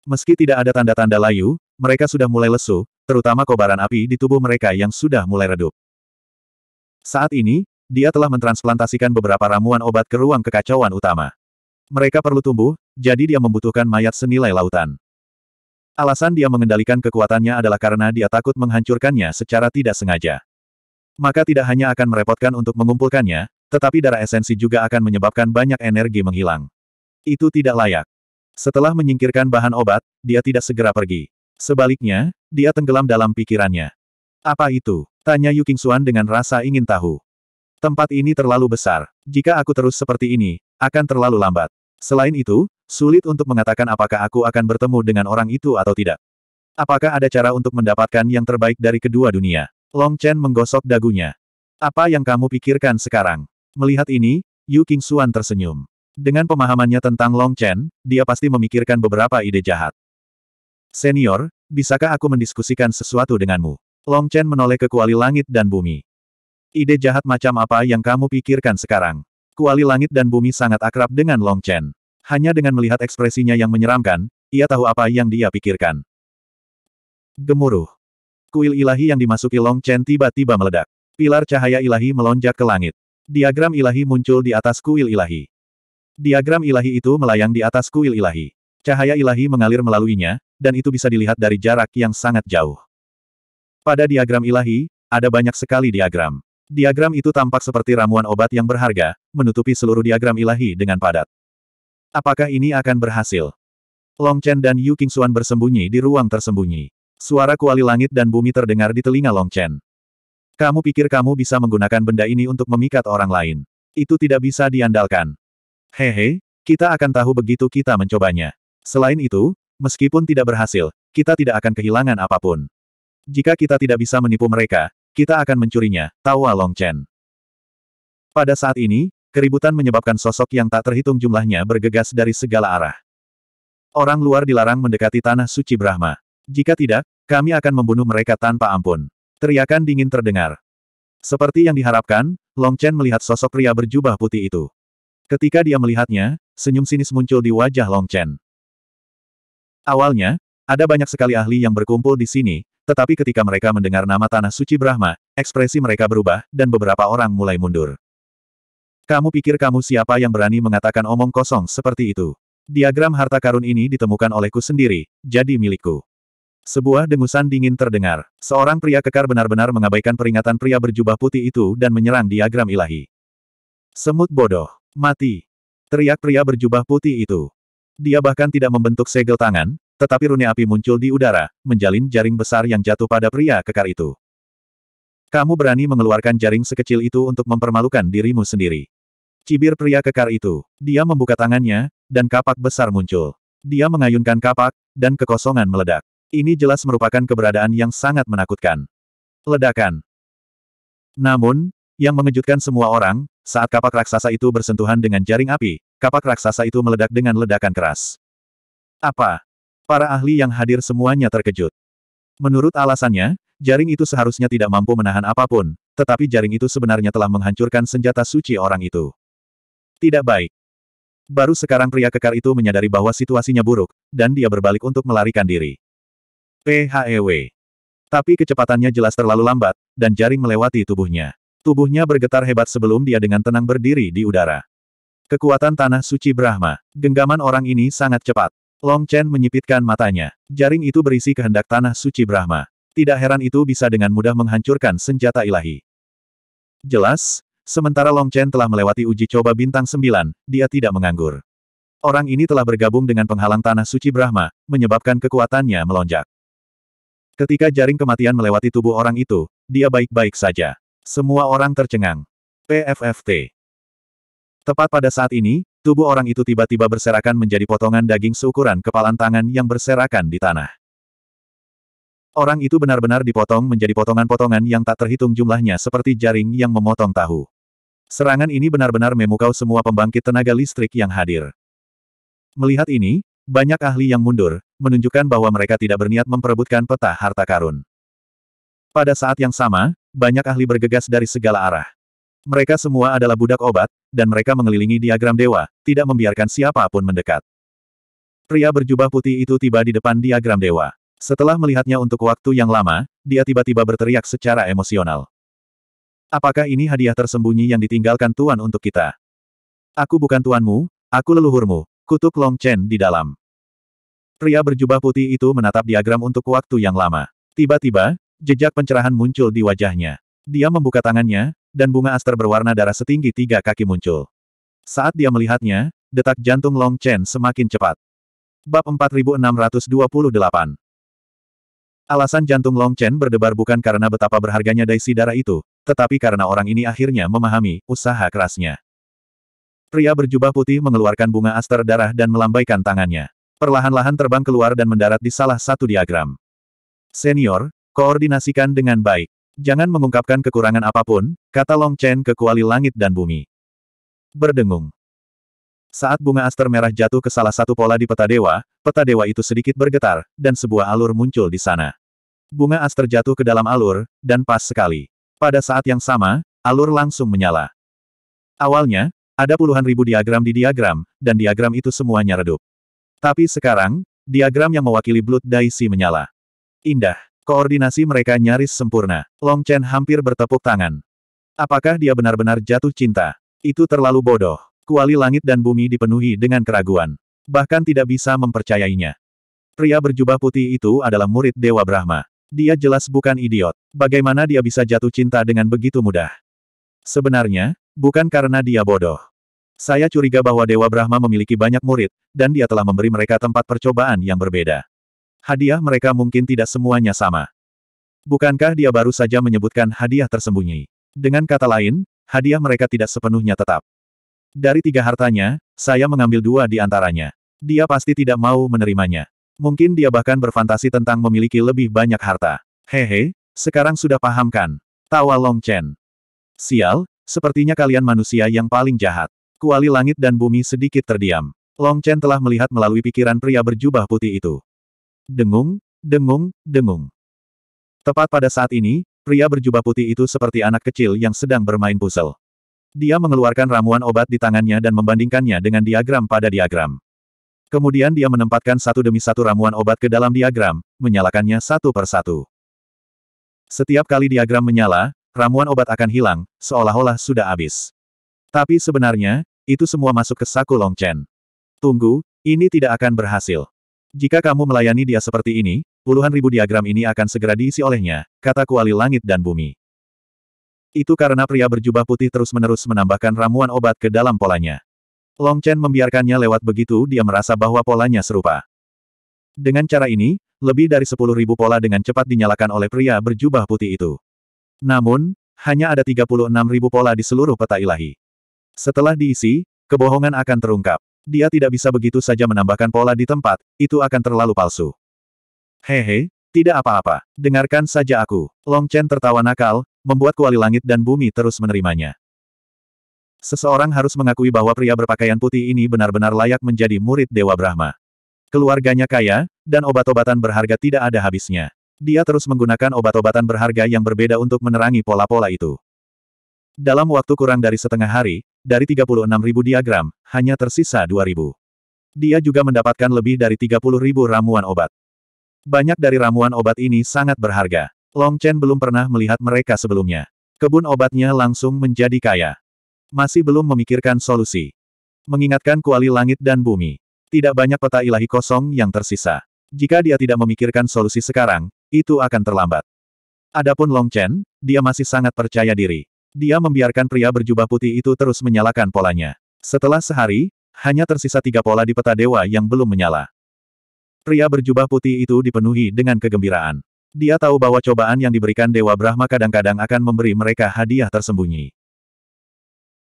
Meski tidak ada tanda-tanda layu, mereka sudah mulai lesu, terutama kobaran api di tubuh mereka yang sudah mulai redup. Saat ini, dia telah mentransplantasikan beberapa ramuan obat ke ruang kekacauan utama. Mereka perlu tumbuh, jadi dia membutuhkan mayat senilai lautan. Alasan dia mengendalikan kekuatannya adalah karena dia takut menghancurkannya secara tidak sengaja. Maka tidak hanya akan merepotkan untuk mengumpulkannya, tetapi darah esensi juga akan menyebabkan banyak energi menghilang. Itu tidak layak. Setelah menyingkirkan bahan obat, dia tidak segera pergi. Sebaliknya, dia tenggelam dalam pikirannya. Apa itu? Tanya Yu Qingxuan dengan rasa ingin tahu. Tempat ini terlalu besar. Jika aku terus seperti ini, akan terlalu lambat. Selain itu, sulit untuk mengatakan apakah aku akan bertemu dengan orang itu atau tidak. Apakah ada cara untuk mendapatkan yang terbaik dari kedua dunia? Long Chen menggosok dagunya. Apa yang kamu pikirkan sekarang? Melihat ini, Yu King Xuan tersenyum. Dengan pemahamannya tentang Long Chen, dia pasti memikirkan beberapa ide jahat. Senior, bisakah aku mendiskusikan sesuatu denganmu? Long Chen menoleh ke kuali langit dan bumi. Ide jahat macam apa yang kamu pikirkan sekarang? Kuali langit dan bumi sangat akrab dengan Long Chen. Hanya dengan melihat ekspresinya yang menyeramkan, ia tahu apa yang dia pikirkan. Gemuruh. Kuil ilahi yang dimasuki Long Chen tiba-tiba meledak. Pilar cahaya ilahi melonjak ke langit. Diagram ilahi muncul di atas kuil ilahi. Diagram ilahi itu melayang di atas kuil ilahi. Cahaya ilahi mengalir melaluinya, dan itu bisa dilihat dari jarak yang sangat jauh. Pada diagram ilahi, ada banyak sekali diagram. Diagram itu tampak seperti ramuan obat yang berharga, menutupi seluruh diagram ilahi dengan padat. Apakah ini akan berhasil? Long Chen dan Yu Qingxuan bersembunyi di ruang tersembunyi. Suara kuali langit dan bumi terdengar di telinga Long Chen. Kamu pikir kamu bisa menggunakan benda ini untuk memikat orang lain? Itu tidak bisa diandalkan. Hehe, kita akan tahu begitu kita mencobanya. Selain itu, meskipun tidak berhasil, kita tidak akan kehilangan apapun. Jika kita tidak bisa menipu mereka, kita akan mencurinya, tawa Long Chen. Pada saat ini, keributan menyebabkan sosok yang tak terhitung jumlahnya bergegas dari segala arah. Orang luar dilarang mendekati tanah suci Brahma. Jika tidak, kami akan membunuh mereka tanpa ampun. Teriakan dingin terdengar. Seperti yang diharapkan, Long Chen melihat sosok pria berjubah putih itu. Ketika dia melihatnya, senyum sinis muncul di wajah Long Chen. Awalnya, ada banyak sekali ahli yang berkumpul di sini, tetapi ketika mereka mendengar nama Tanah Suci Brahma, ekspresi mereka berubah, dan beberapa orang mulai mundur. Kamu pikir kamu siapa yang berani mengatakan omong kosong seperti itu? Diagram harta karun ini ditemukan olehku sendiri, jadi milikku. Sebuah dengusan dingin terdengar. Seorang pria kekar benar-benar mengabaikan peringatan pria berjubah putih itu dan menyerang diagram ilahi. Semut bodoh. Mati. Teriak pria berjubah putih itu. Dia bahkan tidak membentuk segel tangan, tetapi rune api muncul di udara, menjalin jaring besar yang jatuh pada pria kekar itu. Kamu berani mengeluarkan jaring sekecil itu untuk mempermalukan dirimu sendiri. Cibir pria kekar itu. Dia membuka tangannya, dan kapak besar muncul. Dia mengayunkan kapak, dan kekosongan meledak. Ini jelas merupakan keberadaan yang sangat menakutkan. Ledakan. Namun, yang mengejutkan semua orang, saat kapak raksasa itu bersentuhan dengan jaring api, kapak raksasa itu meledak dengan ledakan keras. Apa? Para ahli yang hadir semuanya terkejut. Menurut alasannya, jaring itu seharusnya tidak mampu menahan apapun, tetapi jaring itu sebenarnya telah menghancurkan senjata suci orang itu. Tidak baik. Baru sekarang pria kekar itu menyadari bahwa situasinya buruk, dan dia berbalik untuk melarikan diri. PHEW. Tapi kecepatannya jelas terlalu lambat, dan jaring melewati tubuhnya. Tubuhnya bergetar hebat sebelum dia dengan tenang berdiri di udara. Kekuatan Tanah Suci Brahma. Genggaman orang ini sangat cepat. Long Chen menyipitkan matanya. Jaring itu berisi kehendak tanah suci Brahma. Tidak heran itu bisa dengan mudah menghancurkan senjata ilahi. Jelas, sementara Long Chen telah melewati uji coba bintang 9, dia tidak menganggur. Orang ini telah bergabung dengan penghalang tanah suci Brahma, menyebabkan kekuatannya melonjak. Ketika jaring kematian melewati tubuh orang itu, dia baik-baik saja. Semua orang tercengang. PFFT. Tepat pada saat ini, Tubuh orang itu tiba-tiba berserakan menjadi potongan daging seukuran kepalan tangan yang berserakan di tanah. Orang itu benar-benar dipotong menjadi potongan-potongan yang tak terhitung jumlahnya seperti jaring yang memotong tahu. Serangan ini benar-benar memukau semua pembangkit tenaga listrik yang hadir. Melihat ini, banyak ahli yang mundur, menunjukkan bahwa mereka tidak berniat memperebutkan peta harta karun. Pada saat yang sama, banyak ahli bergegas dari segala arah. Mereka semua adalah budak obat, dan mereka mengelilingi diagram dewa, tidak membiarkan siapapun mendekat. Pria berjubah putih itu tiba di depan diagram dewa. Setelah melihatnya untuk waktu yang lama, dia tiba-tiba berteriak secara emosional. Apakah ini hadiah tersembunyi yang ditinggalkan Tuan untuk kita? Aku bukan tuanmu, aku leluhurmu, kutuk Long Chen di dalam. Pria berjubah putih itu menatap diagram untuk waktu yang lama. Tiba-tiba, jejak pencerahan muncul di wajahnya. Dia membuka tangannya, dan bunga aster berwarna darah setinggi tiga kaki muncul. Saat dia melihatnya, detak jantung Long Chen semakin cepat. Bab 4628 Alasan jantung Long Chen berdebar bukan karena betapa berharganya Daisy darah itu, tetapi karena orang ini akhirnya memahami usaha kerasnya. Pria berjubah putih mengeluarkan bunga aster darah dan melambaikan tangannya. Perlahan-lahan terbang keluar dan mendarat di salah satu diagram. Senior, koordinasikan dengan baik. Jangan mengungkapkan kekurangan apapun, kata Long Chen ke kuali langit dan bumi. Berdengung. Saat bunga aster merah jatuh ke salah satu pola di peta dewa, peta dewa itu sedikit bergetar, dan sebuah alur muncul di sana. Bunga aster jatuh ke dalam alur, dan pas sekali. Pada saat yang sama, alur langsung menyala. Awalnya, ada puluhan ribu diagram di diagram, dan diagram itu semuanya redup. Tapi sekarang, diagram yang mewakili Blood Daisy menyala. Indah. Koordinasi mereka nyaris sempurna. Long Chen hampir bertepuk tangan. Apakah dia benar-benar jatuh cinta? Itu terlalu bodoh. Kuali langit dan bumi dipenuhi dengan keraguan. Bahkan tidak bisa mempercayainya. Pria berjubah putih itu adalah murid Dewa Brahma. Dia jelas bukan idiot. Bagaimana dia bisa jatuh cinta dengan begitu mudah? Sebenarnya, bukan karena dia bodoh. Saya curiga bahwa Dewa Brahma memiliki banyak murid, dan dia telah memberi mereka tempat percobaan yang berbeda. Hadiah mereka mungkin tidak semuanya sama. Bukankah dia baru saja menyebutkan hadiah tersembunyi? Dengan kata lain, hadiah mereka tidak sepenuhnya tetap. Dari tiga hartanya, saya mengambil dua di antaranya. Dia pasti tidak mau menerimanya. Mungkin dia bahkan berfantasi tentang memiliki lebih banyak harta. Hehe, sekarang sudah paham kan? Tawa Long Chen. Sial, sepertinya kalian manusia yang paling jahat. Kuali langit dan bumi sedikit terdiam. Long Chen telah melihat melalui pikiran pria berjubah putih itu. Dengung, dengung, dengung. Tepat pada saat ini, pria berjubah putih itu seperti anak kecil yang sedang bermain puzzle. Dia mengeluarkan ramuan obat di tangannya dan membandingkannya dengan diagram pada diagram. Kemudian dia menempatkan satu demi satu ramuan obat ke dalam diagram, menyalakannya satu per satu. Setiap kali diagram menyala, ramuan obat akan hilang, seolah-olah sudah habis. Tapi sebenarnya, itu semua masuk ke saku Long Tunggu, ini tidak akan berhasil. Jika kamu melayani dia seperti ini, puluhan ribu diagram ini akan segera diisi olehnya, kata kuali langit dan bumi. Itu karena pria berjubah putih terus-menerus menambahkan ramuan obat ke dalam polanya. Long Chen membiarkannya lewat begitu dia merasa bahwa polanya serupa. Dengan cara ini, lebih dari sepuluh ribu pola dengan cepat dinyalakan oleh pria berjubah putih itu. Namun, hanya ada 36 ribu pola di seluruh peta ilahi. Setelah diisi, kebohongan akan terungkap. Dia tidak bisa begitu saja menambahkan pola di tempat, itu akan terlalu palsu. Hehe, tidak apa-apa. Dengarkan saja aku. Long Chen tertawa nakal, membuat kuali langit dan bumi terus menerimanya. Seseorang harus mengakui bahwa pria berpakaian putih ini benar-benar layak menjadi murid Dewa Brahma. Keluarganya kaya, dan obat-obatan berharga tidak ada habisnya. Dia terus menggunakan obat-obatan berharga yang berbeda untuk menerangi pola-pola itu. Dalam waktu kurang dari setengah hari, dari 36.000 diagram, hanya tersisa 2.000. Dia juga mendapatkan lebih dari 30.000 ramuan obat. Banyak dari ramuan obat ini sangat berharga. Long Chen belum pernah melihat mereka sebelumnya. Kebun obatnya langsung menjadi kaya. Masih belum memikirkan solusi. Mengingatkan kuali langit dan bumi. Tidak banyak peta ilahi kosong yang tersisa. Jika dia tidak memikirkan solusi sekarang, itu akan terlambat. Adapun Long Chen, dia masih sangat percaya diri. Dia membiarkan pria berjubah putih itu terus menyalakan polanya. Setelah sehari, hanya tersisa tiga pola di peta dewa yang belum menyala. Pria berjubah putih itu dipenuhi dengan kegembiraan. Dia tahu bahwa cobaan yang diberikan Dewa Brahma kadang-kadang akan memberi mereka hadiah tersembunyi.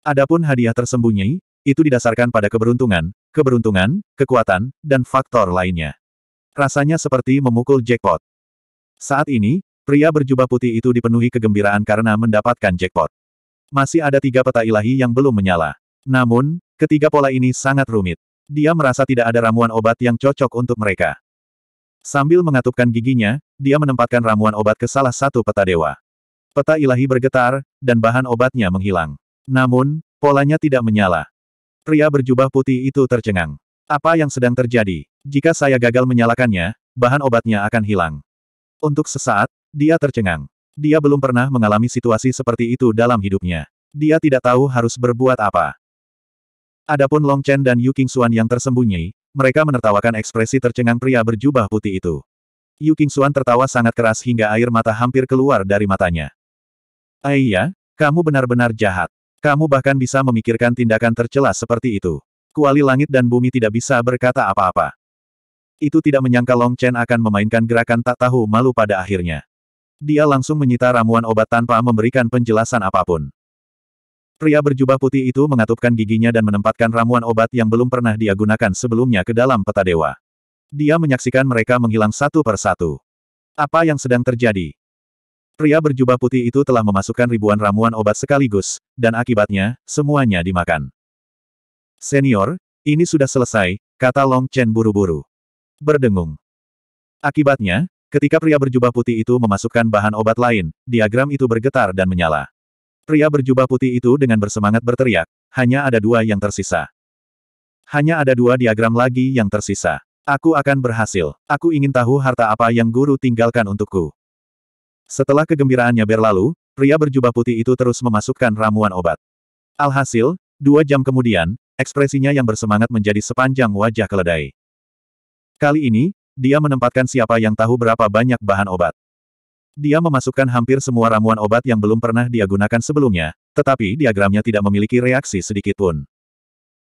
Adapun hadiah tersembunyi, itu didasarkan pada keberuntungan, keberuntungan, kekuatan, dan faktor lainnya. Rasanya seperti memukul jackpot. Saat ini, Pria berjubah putih itu dipenuhi kegembiraan karena mendapatkan jackpot. Masih ada tiga peta ilahi yang belum menyala. Namun, ketiga pola ini sangat rumit. Dia merasa tidak ada ramuan obat yang cocok untuk mereka. Sambil mengatupkan giginya, dia menempatkan ramuan obat ke salah satu peta dewa. Peta ilahi bergetar, dan bahan obatnya menghilang. Namun, polanya tidak menyala. Pria berjubah putih itu tercengang. Apa yang sedang terjadi? Jika saya gagal menyalakannya, bahan obatnya akan hilang. Untuk sesaat, dia tercengang. Dia belum pernah mengalami situasi seperti itu dalam hidupnya. Dia tidak tahu harus berbuat apa. Adapun Long Chen dan Yu Xuan yang tersembunyi, mereka menertawakan ekspresi tercengang pria berjubah putih itu. Yu Xuan tertawa sangat keras hingga air mata hampir keluar dari matanya. Aiyah, eh kamu benar-benar jahat. Kamu bahkan bisa memikirkan tindakan tercela seperti itu. Kuali langit dan bumi tidak bisa berkata apa-apa. Itu tidak menyangka Long Chen akan memainkan gerakan tak tahu malu pada akhirnya. Dia langsung menyita ramuan obat tanpa memberikan penjelasan apapun. Pria berjubah putih itu mengatupkan giginya dan menempatkan ramuan obat yang belum pernah dia gunakan sebelumnya ke dalam peta dewa. Dia menyaksikan mereka menghilang satu per satu. Apa yang sedang terjadi? Pria berjubah putih itu telah memasukkan ribuan ramuan obat sekaligus, dan akibatnya, semuanya dimakan. Senior, ini sudah selesai, kata Long Chen buru-buru berdengung. Akibatnya, ketika pria berjubah putih itu memasukkan bahan obat lain, diagram itu bergetar dan menyala. Pria berjubah putih itu dengan bersemangat berteriak, hanya ada dua yang tersisa. Hanya ada dua diagram lagi yang tersisa. Aku akan berhasil. Aku ingin tahu harta apa yang guru tinggalkan untukku. Setelah kegembiraannya berlalu, pria berjubah putih itu terus memasukkan ramuan obat. Alhasil, dua jam kemudian, ekspresinya yang bersemangat menjadi sepanjang wajah keledai. Kali ini, dia menempatkan siapa yang tahu berapa banyak bahan obat. Dia memasukkan hampir semua ramuan obat yang belum pernah dia gunakan sebelumnya, tetapi diagramnya tidak memiliki reaksi sedikitpun.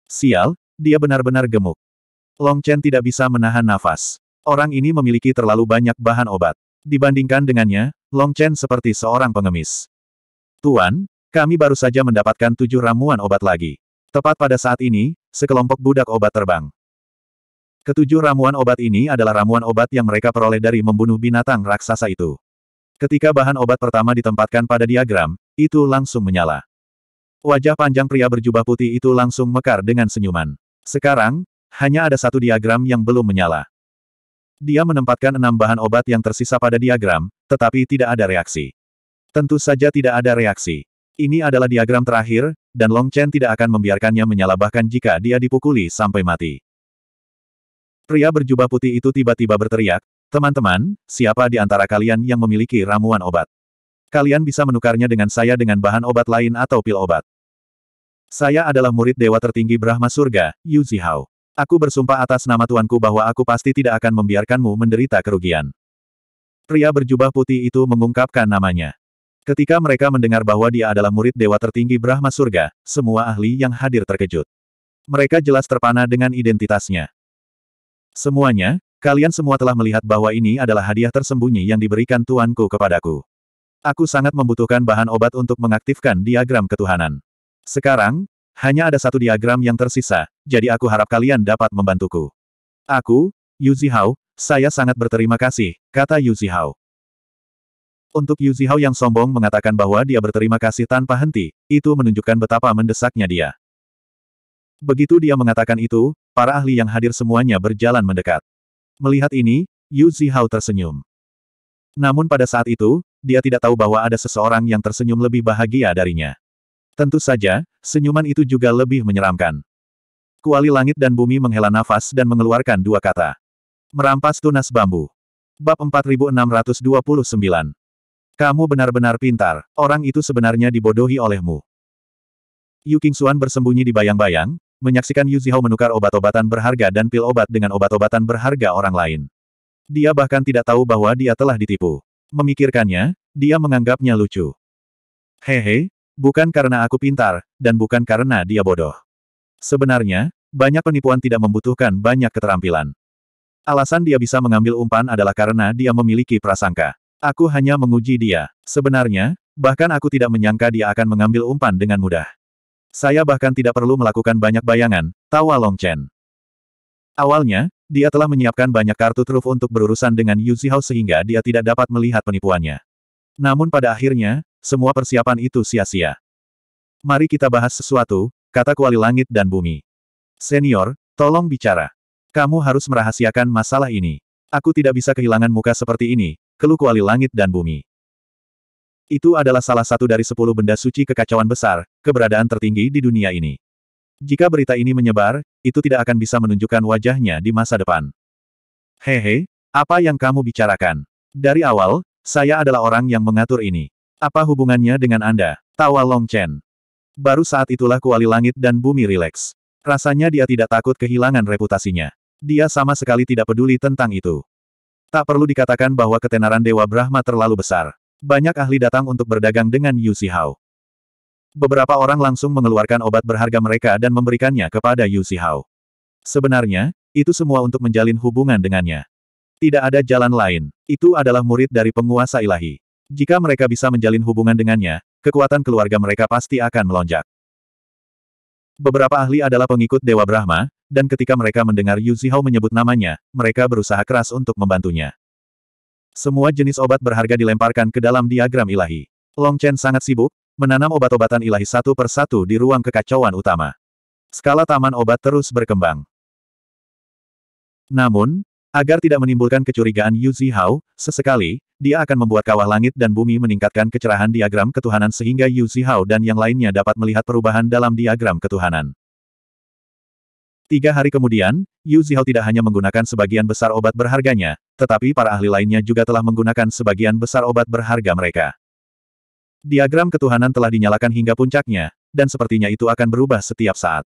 Sial, dia benar-benar gemuk. Long Chen tidak bisa menahan nafas. Orang ini memiliki terlalu banyak bahan obat. Dibandingkan dengannya, Long Chen seperti seorang pengemis. Tuan, kami baru saja mendapatkan tujuh ramuan obat lagi. Tepat pada saat ini, sekelompok budak obat terbang. Ketujuh ramuan obat ini adalah ramuan obat yang mereka peroleh dari membunuh binatang raksasa itu. Ketika bahan obat pertama ditempatkan pada diagram, itu langsung menyala. Wajah panjang pria berjubah putih itu langsung mekar dengan senyuman. Sekarang, hanya ada satu diagram yang belum menyala. Dia menempatkan enam bahan obat yang tersisa pada diagram, tetapi tidak ada reaksi. Tentu saja tidak ada reaksi. Ini adalah diagram terakhir, dan Long Chen tidak akan membiarkannya menyala bahkan jika dia dipukuli sampai mati. Pria berjubah putih itu tiba-tiba berteriak, Teman-teman, siapa di antara kalian yang memiliki ramuan obat? Kalian bisa menukarnya dengan saya dengan bahan obat lain atau pil obat. Saya adalah murid dewa tertinggi Brahma Surga, Yu Zihao. Aku bersumpah atas nama tuanku bahwa aku pasti tidak akan membiarkanmu menderita kerugian. Pria berjubah putih itu mengungkapkan namanya. Ketika mereka mendengar bahwa dia adalah murid dewa tertinggi Brahma Surga, semua ahli yang hadir terkejut. Mereka jelas terpana dengan identitasnya. Semuanya, kalian semua telah melihat bahwa ini adalah hadiah tersembunyi yang diberikan tuanku kepadaku. Aku sangat membutuhkan bahan obat untuk mengaktifkan diagram ketuhanan. Sekarang, hanya ada satu diagram yang tersisa, jadi aku harap kalian dapat membantuku. Aku, Yu Zihao, saya sangat berterima kasih, kata Yu Zihao. Untuk Yu Zihao yang sombong mengatakan bahwa dia berterima kasih tanpa henti, itu menunjukkan betapa mendesaknya dia. Begitu dia mengatakan itu, Para ahli yang hadir semuanya berjalan mendekat. Melihat ini, Yu Zihao tersenyum. Namun pada saat itu, dia tidak tahu bahwa ada seseorang yang tersenyum lebih bahagia darinya. Tentu saja, senyuman itu juga lebih menyeramkan. Kuali langit dan bumi menghela nafas dan mengeluarkan dua kata. Merampas tunas bambu. Bab 4629. Kamu benar-benar pintar, orang itu sebenarnya dibodohi olehmu. Yu Qingxuan bersembunyi di bayang-bayang, menyaksikan Yu Zihao menukar obat-obatan berharga dan pil obat dengan obat-obatan berharga orang lain. Dia bahkan tidak tahu bahwa dia telah ditipu. Memikirkannya, dia menganggapnya lucu. Hehe, bukan karena aku pintar, dan bukan karena dia bodoh. Sebenarnya, banyak penipuan tidak membutuhkan banyak keterampilan. Alasan dia bisa mengambil umpan adalah karena dia memiliki prasangka. Aku hanya menguji dia. Sebenarnya, bahkan aku tidak menyangka dia akan mengambil umpan dengan mudah. Saya bahkan tidak perlu melakukan banyak bayangan, tawa Long Chen. Awalnya, dia telah menyiapkan banyak kartu truf untuk berurusan dengan Yu Zihao sehingga dia tidak dapat melihat penipuannya. Namun pada akhirnya, semua persiapan itu sia-sia. Mari kita bahas sesuatu, kata kuali langit dan bumi. Senior, tolong bicara. Kamu harus merahasiakan masalah ini. Aku tidak bisa kehilangan muka seperti ini, keluh kuali langit dan bumi. Itu adalah salah satu dari sepuluh benda suci kekacauan besar, keberadaan tertinggi di dunia ini. Jika berita ini menyebar, itu tidak akan bisa menunjukkan wajahnya di masa depan. Hehe, apa yang kamu bicarakan? Dari awal, saya adalah orang yang mengatur ini. Apa hubungannya dengan Anda? Tawa Long Chen. Baru saat itulah kuali langit dan bumi rileks. Rasanya dia tidak takut kehilangan reputasinya. Dia sama sekali tidak peduli tentang itu. Tak perlu dikatakan bahwa ketenaran Dewa Brahma terlalu besar. Banyak ahli datang untuk berdagang dengan Yu Xihao. Beberapa orang langsung mengeluarkan obat berharga mereka dan memberikannya kepada Yu Hao. Sebenarnya, itu semua untuk menjalin hubungan dengannya. Tidak ada jalan lain. Itu adalah murid dari penguasa ilahi. Jika mereka bisa menjalin hubungan dengannya, kekuatan keluarga mereka pasti akan melonjak. Beberapa ahli adalah pengikut Dewa Brahma, dan ketika mereka mendengar Yu Zihao menyebut namanya, mereka berusaha keras untuk membantunya. Semua jenis obat berharga dilemparkan ke dalam diagram ilahi. Long Chen sangat sibuk, menanam obat-obatan ilahi satu persatu di ruang kekacauan utama. Skala taman obat terus berkembang. Namun, agar tidak menimbulkan kecurigaan Yu Zihao, sesekali, dia akan membuat kawah langit dan bumi meningkatkan kecerahan diagram ketuhanan sehingga Yu Zihao dan yang lainnya dapat melihat perubahan dalam diagram ketuhanan. Tiga hari kemudian, Yu Zihao tidak hanya menggunakan sebagian besar obat berharganya, tetapi para ahli lainnya juga telah menggunakan sebagian besar obat berharga mereka. Diagram ketuhanan telah dinyalakan hingga puncaknya, dan sepertinya itu akan berubah setiap saat.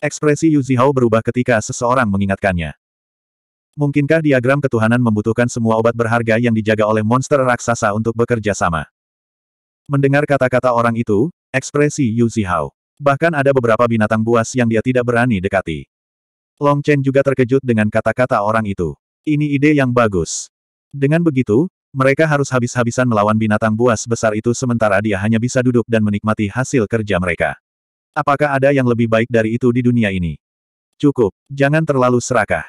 Ekspresi Yu Zihao berubah ketika seseorang mengingatkannya. Mungkinkah diagram ketuhanan membutuhkan semua obat berharga yang dijaga oleh monster raksasa untuk bekerja sama? Mendengar kata-kata orang itu, ekspresi Yu Zihao. Bahkan ada beberapa binatang buas yang dia tidak berani dekati. Long Chen juga terkejut dengan kata-kata orang itu. Ini ide yang bagus. Dengan begitu, mereka harus habis-habisan melawan binatang buas besar itu sementara dia hanya bisa duduk dan menikmati hasil kerja mereka. Apakah ada yang lebih baik dari itu di dunia ini? Cukup, jangan terlalu serakah.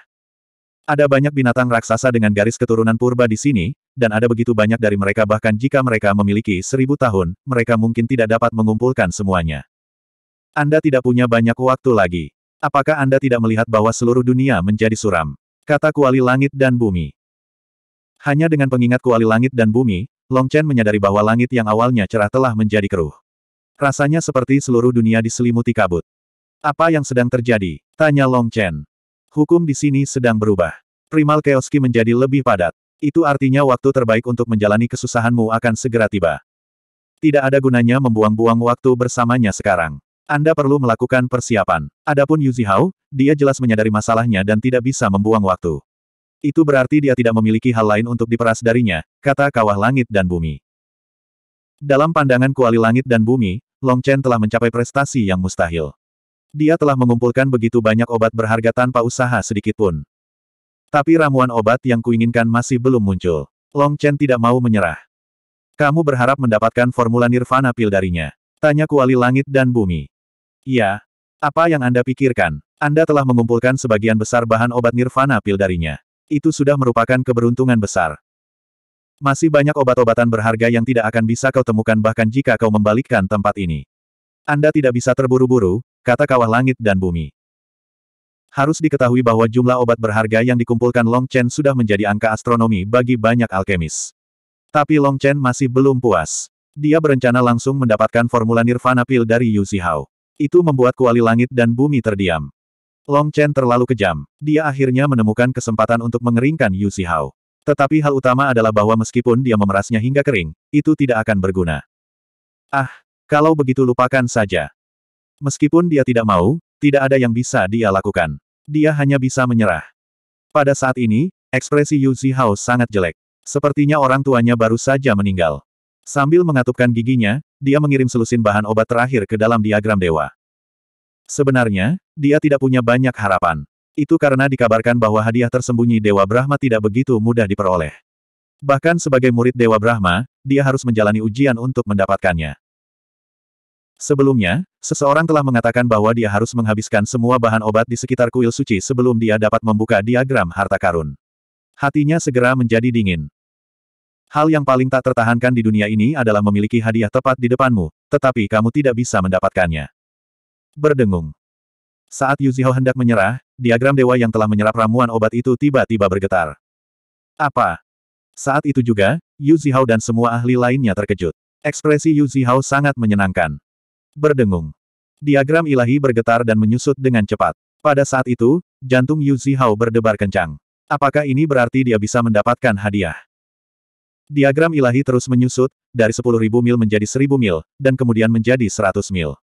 Ada banyak binatang raksasa dengan garis keturunan purba di sini, dan ada begitu banyak dari mereka bahkan jika mereka memiliki seribu tahun, mereka mungkin tidak dapat mengumpulkan semuanya. Anda tidak punya banyak waktu lagi. Apakah Anda tidak melihat bahwa seluruh dunia menjadi suram? Kata kuali langit dan bumi. Hanya dengan pengingat kuali langit dan bumi, Long Chen menyadari bahwa langit yang awalnya cerah telah menjadi keruh. Rasanya seperti seluruh dunia diselimuti kabut. Apa yang sedang terjadi? Tanya Long Chen. Hukum di sini sedang berubah. Primal Keoski menjadi lebih padat. Itu artinya waktu terbaik untuk menjalani kesusahanmu akan segera tiba. Tidak ada gunanya membuang-buang waktu bersamanya sekarang. Anda perlu melakukan persiapan. Adapun Yu Zihao, dia jelas menyadari masalahnya dan tidak bisa membuang waktu. Itu berarti dia tidak memiliki hal lain untuk diperas darinya, kata kawah langit dan bumi. Dalam pandangan kuali langit dan bumi, Long Chen telah mencapai prestasi yang mustahil. Dia telah mengumpulkan begitu banyak obat berharga tanpa usaha sedikitpun. Tapi ramuan obat yang kuinginkan masih belum muncul. Long Chen tidak mau menyerah. Kamu berharap mendapatkan formula nirvana pil darinya. Tanya kuali langit dan bumi. Ya. Apa yang Anda pikirkan? Anda telah mengumpulkan sebagian besar bahan obat nirvana pil darinya. Itu sudah merupakan keberuntungan besar. Masih banyak obat-obatan berharga yang tidak akan bisa kau temukan bahkan jika kau membalikkan tempat ini. Anda tidak bisa terburu-buru, kata kawah langit dan bumi. Harus diketahui bahwa jumlah obat berharga yang dikumpulkan Long Chen sudah menjadi angka astronomi bagi banyak alkemis. Tapi Long Chen masih belum puas. Dia berencana langsung mendapatkan formula Nirvana Pill dari Yu Zihao. Itu membuat kuali langit dan bumi terdiam. Long Chen terlalu kejam. Dia akhirnya menemukan kesempatan untuk mengeringkan Yu Xihao. Tetapi hal utama adalah bahwa meskipun dia memerasnya hingga kering, itu tidak akan berguna. Ah, kalau begitu lupakan saja. Meskipun dia tidak mau, tidak ada yang bisa dia lakukan. Dia hanya bisa menyerah. Pada saat ini, ekspresi Yu Zihao sangat jelek. Sepertinya orang tuanya baru saja meninggal. Sambil mengatupkan giginya, dia mengirim selusin bahan obat terakhir ke dalam diagram dewa. Sebenarnya, dia tidak punya banyak harapan. Itu karena dikabarkan bahwa hadiah tersembunyi Dewa Brahma tidak begitu mudah diperoleh. Bahkan sebagai murid Dewa Brahma, dia harus menjalani ujian untuk mendapatkannya. Sebelumnya, seseorang telah mengatakan bahwa dia harus menghabiskan semua bahan obat di sekitar kuil suci sebelum dia dapat membuka diagram harta karun. Hatinya segera menjadi dingin. Hal yang paling tak tertahankan di dunia ini adalah memiliki hadiah tepat di depanmu, tetapi kamu tidak bisa mendapatkannya berdengung. Saat Yu Zihao hendak menyerah, diagram dewa yang telah menyerap ramuan obat itu tiba-tiba bergetar. Apa? Saat itu juga, Yu Zihao dan semua ahli lainnya terkejut. Ekspresi Yu Zihao sangat menyenangkan. Berdengung. Diagram ilahi bergetar dan menyusut dengan cepat. Pada saat itu, jantung Yu Zihao berdebar kencang. Apakah ini berarti dia bisa mendapatkan hadiah? Diagram ilahi terus menyusut, dari 10.000 mil menjadi 1.000 mil, dan kemudian menjadi 100 mil.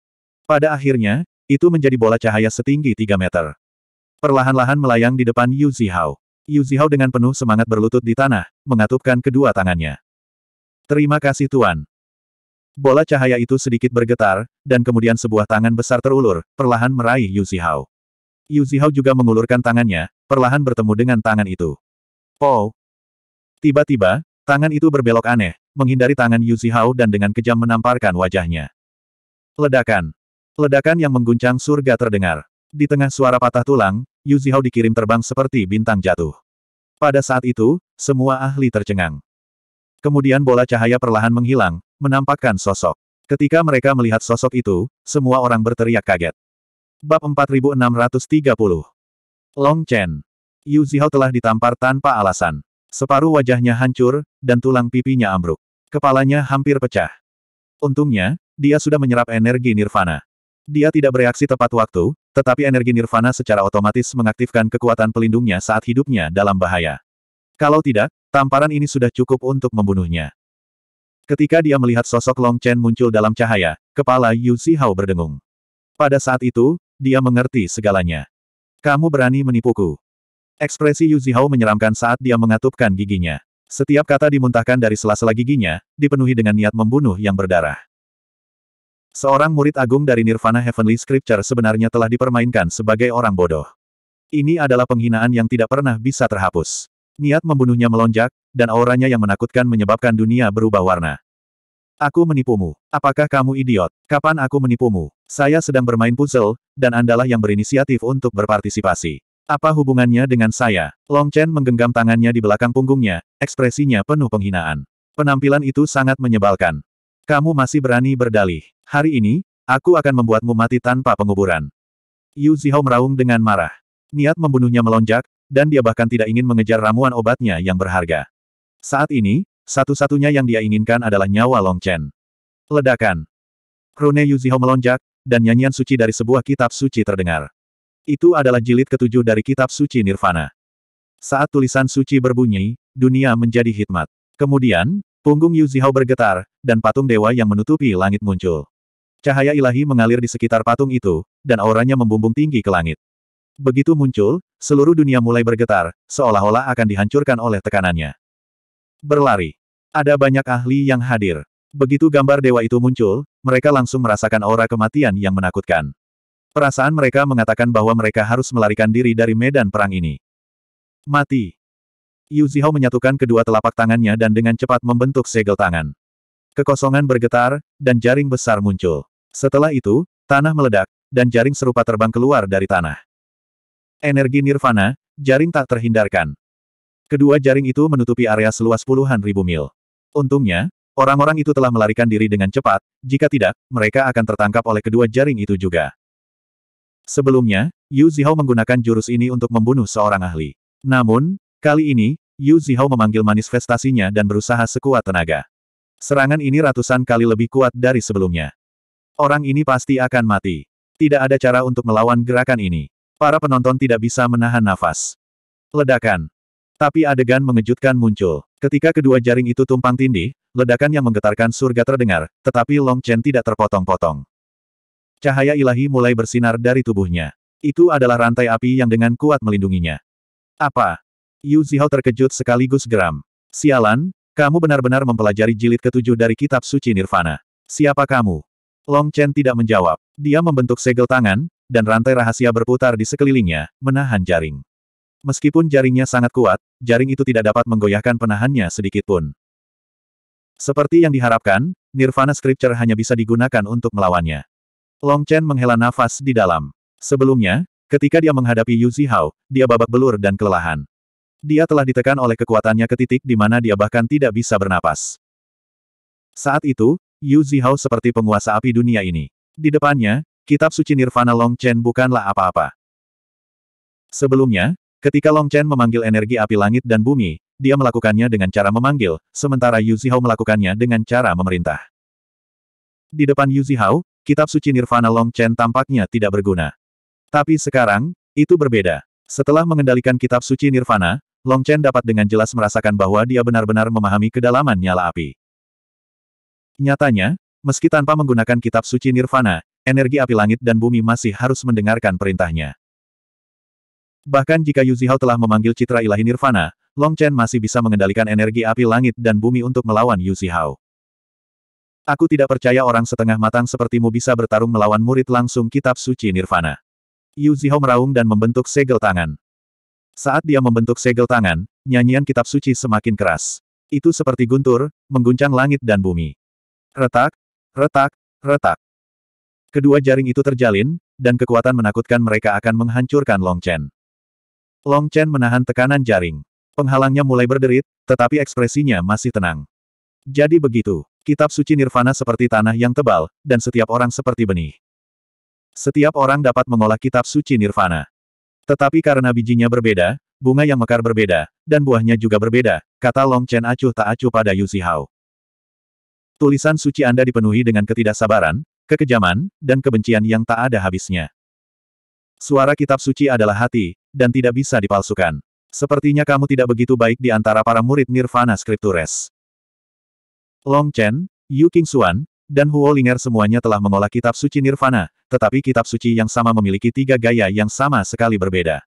Pada akhirnya, itu menjadi bola cahaya setinggi 3 meter. Perlahan-lahan melayang di depan Yu Zihao. Yu Zihao dengan penuh semangat berlutut di tanah, mengatupkan kedua tangannya. Terima kasih Tuan. Bola cahaya itu sedikit bergetar, dan kemudian sebuah tangan besar terulur, perlahan meraih Yu Zihao. Yu Zihao juga mengulurkan tangannya, perlahan bertemu dengan tangan itu. Oh! Tiba-tiba, tangan itu berbelok aneh, menghindari tangan Yu Zihao dan dengan kejam menamparkan wajahnya. Ledakan! Ledakan yang mengguncang surga terdengar. Di tengah suara patah tulang, Yu Zihao dikirim terbang seperti bintang jatuh. Pada saat itu, semua ahli tercengang. Kemudian bola cahaya perlahan menghilang, menampakkan sosok. Ketika mereka melihat sosok itu, semua orang berteriak kaget. Bab 4630 Long Chen Yu Zihao telah ditampar tanpa alasan. Separuh wajahnya hancur, dan tulang pipinya ambruk. Kepalanya hampir pecah. Untungnya, dia sudah menyerap energi nirvana. Dia tidak bereaksi tepat waktu, tetapi energi nirvana secara otomatis mengaktifkan kekuatan pelindungnya saat hidupnya dalam bahaya. Kalau tidak, tamparan ini sudah cukup untuk membunuhnya. Ketika dia melihat sosok Long Chen muncul dalam cahaya, kepala Yu Zihao berdengung. Pada saat itu, dia mengerti segalanya. Kamu berani menipuku. Ekspresi Yu Zihao menyeramkan saat dia mengatupkan giginya. Setiap kata dimuntahkan dari sela-sela giginya, dipenuhi dengan niat membunuh yang berdarah. Seorang murid agung dari Nirvana Heavenly Scripture sebenarnya telah dipermainkan sebagai orang bodoh. Ini adalah penghinaan yang tidak pernah bisa terhapus. Niat membunuhnya melonjak, dan auranya yang menakutkan menyebabkan dunia berubah warna. Aku menipumu. Apakah kamu idiot? Kapan aku menipumu? Saya sedang bermain puzzle, dan Andalah yang berinisiatif untuk berpartisipasi. Apa hubungannya dengan saya? Long Chen menggenggam tangannya di belakang punggungnya, ekspresinya penuh penghinaan. Penampilan itu sangat menyebalkan. Kamu masih berani berdalih. Hari ini, aku akan membuatmu mati tanpa penguburan. Yu Zihao meraung dengan marah. Niat membunuhnya melonjak, dan dia bahkan tidak ingin mengejar ramuan obatnya yang berharga. Saat ini, satu-satunya yang dia inginkan adalah nyawa Long Chen. Ledakan. Rune Zihao melonjak, dan nyanyian suci dari sebuah kitab suci terdengar. Itu adalah jilid ketujuh dari kitab suci Nirvana. Saat tulisan suci berbunyi, dunia menjadi hikmat. Kemudian, punggung Yu Zihao bergetar, dan patung dewa yang menutupi langit muncul. Cahaya ilahi mengalir di sekitar patung itu, dan auranya membumbung tinggi ke langit. Begitu muncul, seluruh dunia mulai bergetar, seolah-olah akan dihancurkan oleh tekanannya. Berlari. Ada banyak ahli yang hadir. Begitu gambar dewa itu muncul, mereka langsung merasakan aura kematian yang menakutkan. Perasaan mereka mengatakan bahwa mereka harus melarikan diri dari medan perang ini. Mati. Yu Zihao menyatukan kedua telapak tangannya dan dengan cepat membentuk segel tangan. Kekosongan bergetar, dan jaring besar muncul. Setelah itu, tanah meledak, dan jaring serupa terbang keluar dari tanah. Energi nirvana, jaring tak terhindarkan. Kedua jaring itu menutupi area seluas puluhan ribu mil. Untungnya, orang-orang itu telah melarikan diri dengan cepat, jika tidak, mereka akan tertangkap oleh kedua jaring itu juga. Sebelumnya, Yu Zihao menggunakan jurus ini untuk membunuh seorang ahli. Namun, kali ini, Yu Zihao memanggil manifestasinya dan berusaha sekuat tenaga. Serangan ini ratusan kali lebih kuat dari sebelumnya. Orang ini pasti akan mati. Tidak ada cara untuk melawan gerakan ini. Para penonton tidak bisa menahan nafas. Ledakan. Tapi adegan mengejutkan muncul. Ketika kedua jaring itu tumpang tindih, ledakan yang menggetarkan surga terdengar, tetapi Long Chen tidak terpotong-potong. Cahaya ilahi mulai bersinar dari tubuhnya. Itu adalah rantai api yang dengan kuat melindunginya. Apa? Yu Zihao terkejut sekaligus geram. Sialan, kamu benar-benar mempelajari jilid ketujuh dari kitab suci Nirvana. Siapa kamu? Long Chen tidak menjawab. Dia membentuk segel tangan, dan rantai rahasia berputar di sekelilingnya, menahan jaring. Meskipun jaringnya sangat kuat, jaring itu tidak dapat menggoyahkan penahannya sedikit pun. Seperti yang diharapkan, Nirvana Scripture hanya bisa digunakan untuk melawannya. Long Chen menghela nafas di dalam. Sebelumnya, ketika dia menghadapi Yu Zihao, dia babak belur dan kelelahan. Dia telah ditekan oleh kekuatannya ke titik di mana dia bahkan tidak bisa bernapas. Saat itu, Yu Zihao seperti penguasa api dunia ini. Di depannya, kitab suci Nirvana Long Chen bukanlah apa-apa. Sebelumnya, ketika Long Chen memanggil energi api langit dan bumi, dia melakukannya dengan cara memanggil, sementara Yu Zihao melakukannya dengan cara memerintah. Di depan Yu Zihao, kitab suci Nirvana Long Chen tampaknya tidak berguna. Tapi sekarang, itu berbeda. Setelah mengendalikan kitab suci Nirvana, Long Chen dapat dengan jelas merasakan bahwa dia benar-benar memahami kedalaman nyala api. Nyatanya, meski tanpa menggunakan kitab suci Nirvana, energi api langit dan bumi masih harus mendengarkan perintahnya. Bahkan jika Yu Zihao telah memanggil citra ilahi Nirvana, Long Chen masih bisa mengendalikan energi api langit dan bumi untuk melawan Yu Zihao. Aku tidak percaya orang setengah matang sepertimu bisa bertarung melawan murid langsung kitab suci Nirvana. Yu Zihao meraung dan membentuk segel tangan. Saat dia membentuk segel tangan, nyanyian kitab suci semakin keras. Itu seperti guntur, mengguncang langit dan bumi. Retak, retak, retak. Kedua jaring itu terjalin, dan kekuatan menakutkan mereka akan menghancurkan Long Chen. Long Chen menahan tekanan jaring. Penghalangnya mulai berderit, tetapi ekspresinya masih tenang. Jadi begitu, kitab suci Nirvana seperti tanah yang tebal, dan setiap orang seperti benih. Setiap orang dapat mengolah kitab suci Nirvana. Tetapi karena bijinya berbeda, bunga yang mekar berbeda, dan buahnya juga berbeda, kata Long Chen acuh tak acuh pada Yu Zihao. Tulisan suci Anda dipenuhi dengan ketidaksabaran, kekejaman, dan kebencian yang tak ada habisnya. Suara kitab suci adalah hati, dan tidak bisa dipalsukan. Sepertinya kamu tidak begitu baik di antara para murid Nirvana Scriptures. Long Chen, Yu King Xuan, dan Huo Linger semuanya telah mengolah kitab suci Nirvana, tetapi kitab suci yang sama memiliki tiga gaya yang sama sekali berbeda.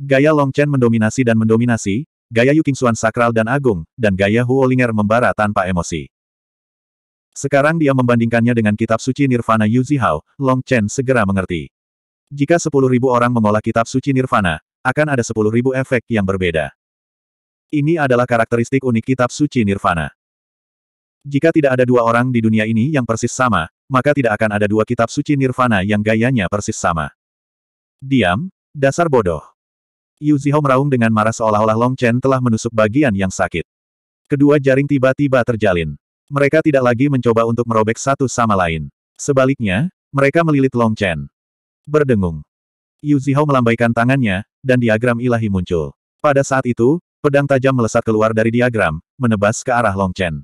Gaya Long Chen mendominasi dan mendominasi, Gaya Yu Qingxuan sakral dan agung, dan gaya Huolinger membara tanpa emosi. Sekarang dia membandingkannya dengan kitab suci Nirvana Yu Zihao, Long Chen segera mengerti. Jika 10.000 orang mengolah kitab suci Nirvana, akan ada 10.000 efek yang berbeda. Ini adalah karakteristik unik kitab suci Nirvana. Jika tidak ada dua orang di dunia ini yang persis sama, maka tidak akan ada dua kitab suci Nirvana yang gayanya persis sama. Diam, dasar bodoh. Yu Zihao meraung dengan marah seolah-olah Long Chen telah menusuk bagian yang sakit. Kedua jaring tiba-tiba terjalin. Mereka tidak lagi mencoba untuk merobek satu sama lain. Sebaliknya, mereka melilit Long Chen. Berdengung. Yu Zihao melambaikan tangannya, dan diagram ilahi muncul. Pada saat itu, pedang tajam melesat keluar dari diagram, menebas ke arah Long Chen.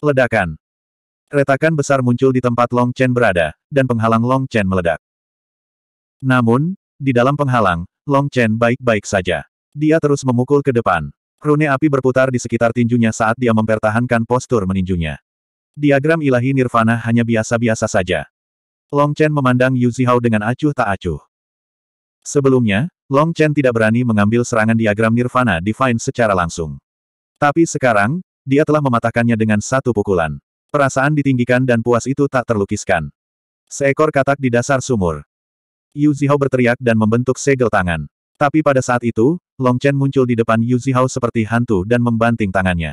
Ledakan. Retakan besar muncul di tempat Long Chen berada, dan penghalang Long Chen meledak. Namun, di dalam penghalang, Long Chen baik-baik saja. Dia terus memukul ke depan. Rune api berputar di sekitar tinjunya saat dia mempertahankan postur meninjunya. Diagram ilahi nirvana hanya biasa-biasa saja. Long Chen memandang Yu Zihao dengan acuh tak acuh. Sebelumnya, Long Chen tidak berani mengambil serangan diagram nirvana divine secara langsung. Tapi sekarang, dia telah mematahkannya dengan satu pukulan. Perasaan ditinggikan dan puas itu tak terlukiskan. Seekor katak di dasar sumur. Yu Zihao berteriak dan membentuk segel tangan. Tapi pada saat itu, Long Chen muncul di depan Yu Zihao seperti hantu dan membanting tangannya.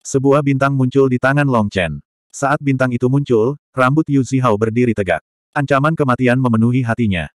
Sebuah bintang muncul di tangan Long Chen. Saat bintang itu muncul, rambut Yu Zihao berdiri tegak. Ancaman kematian memenuhi hatinya.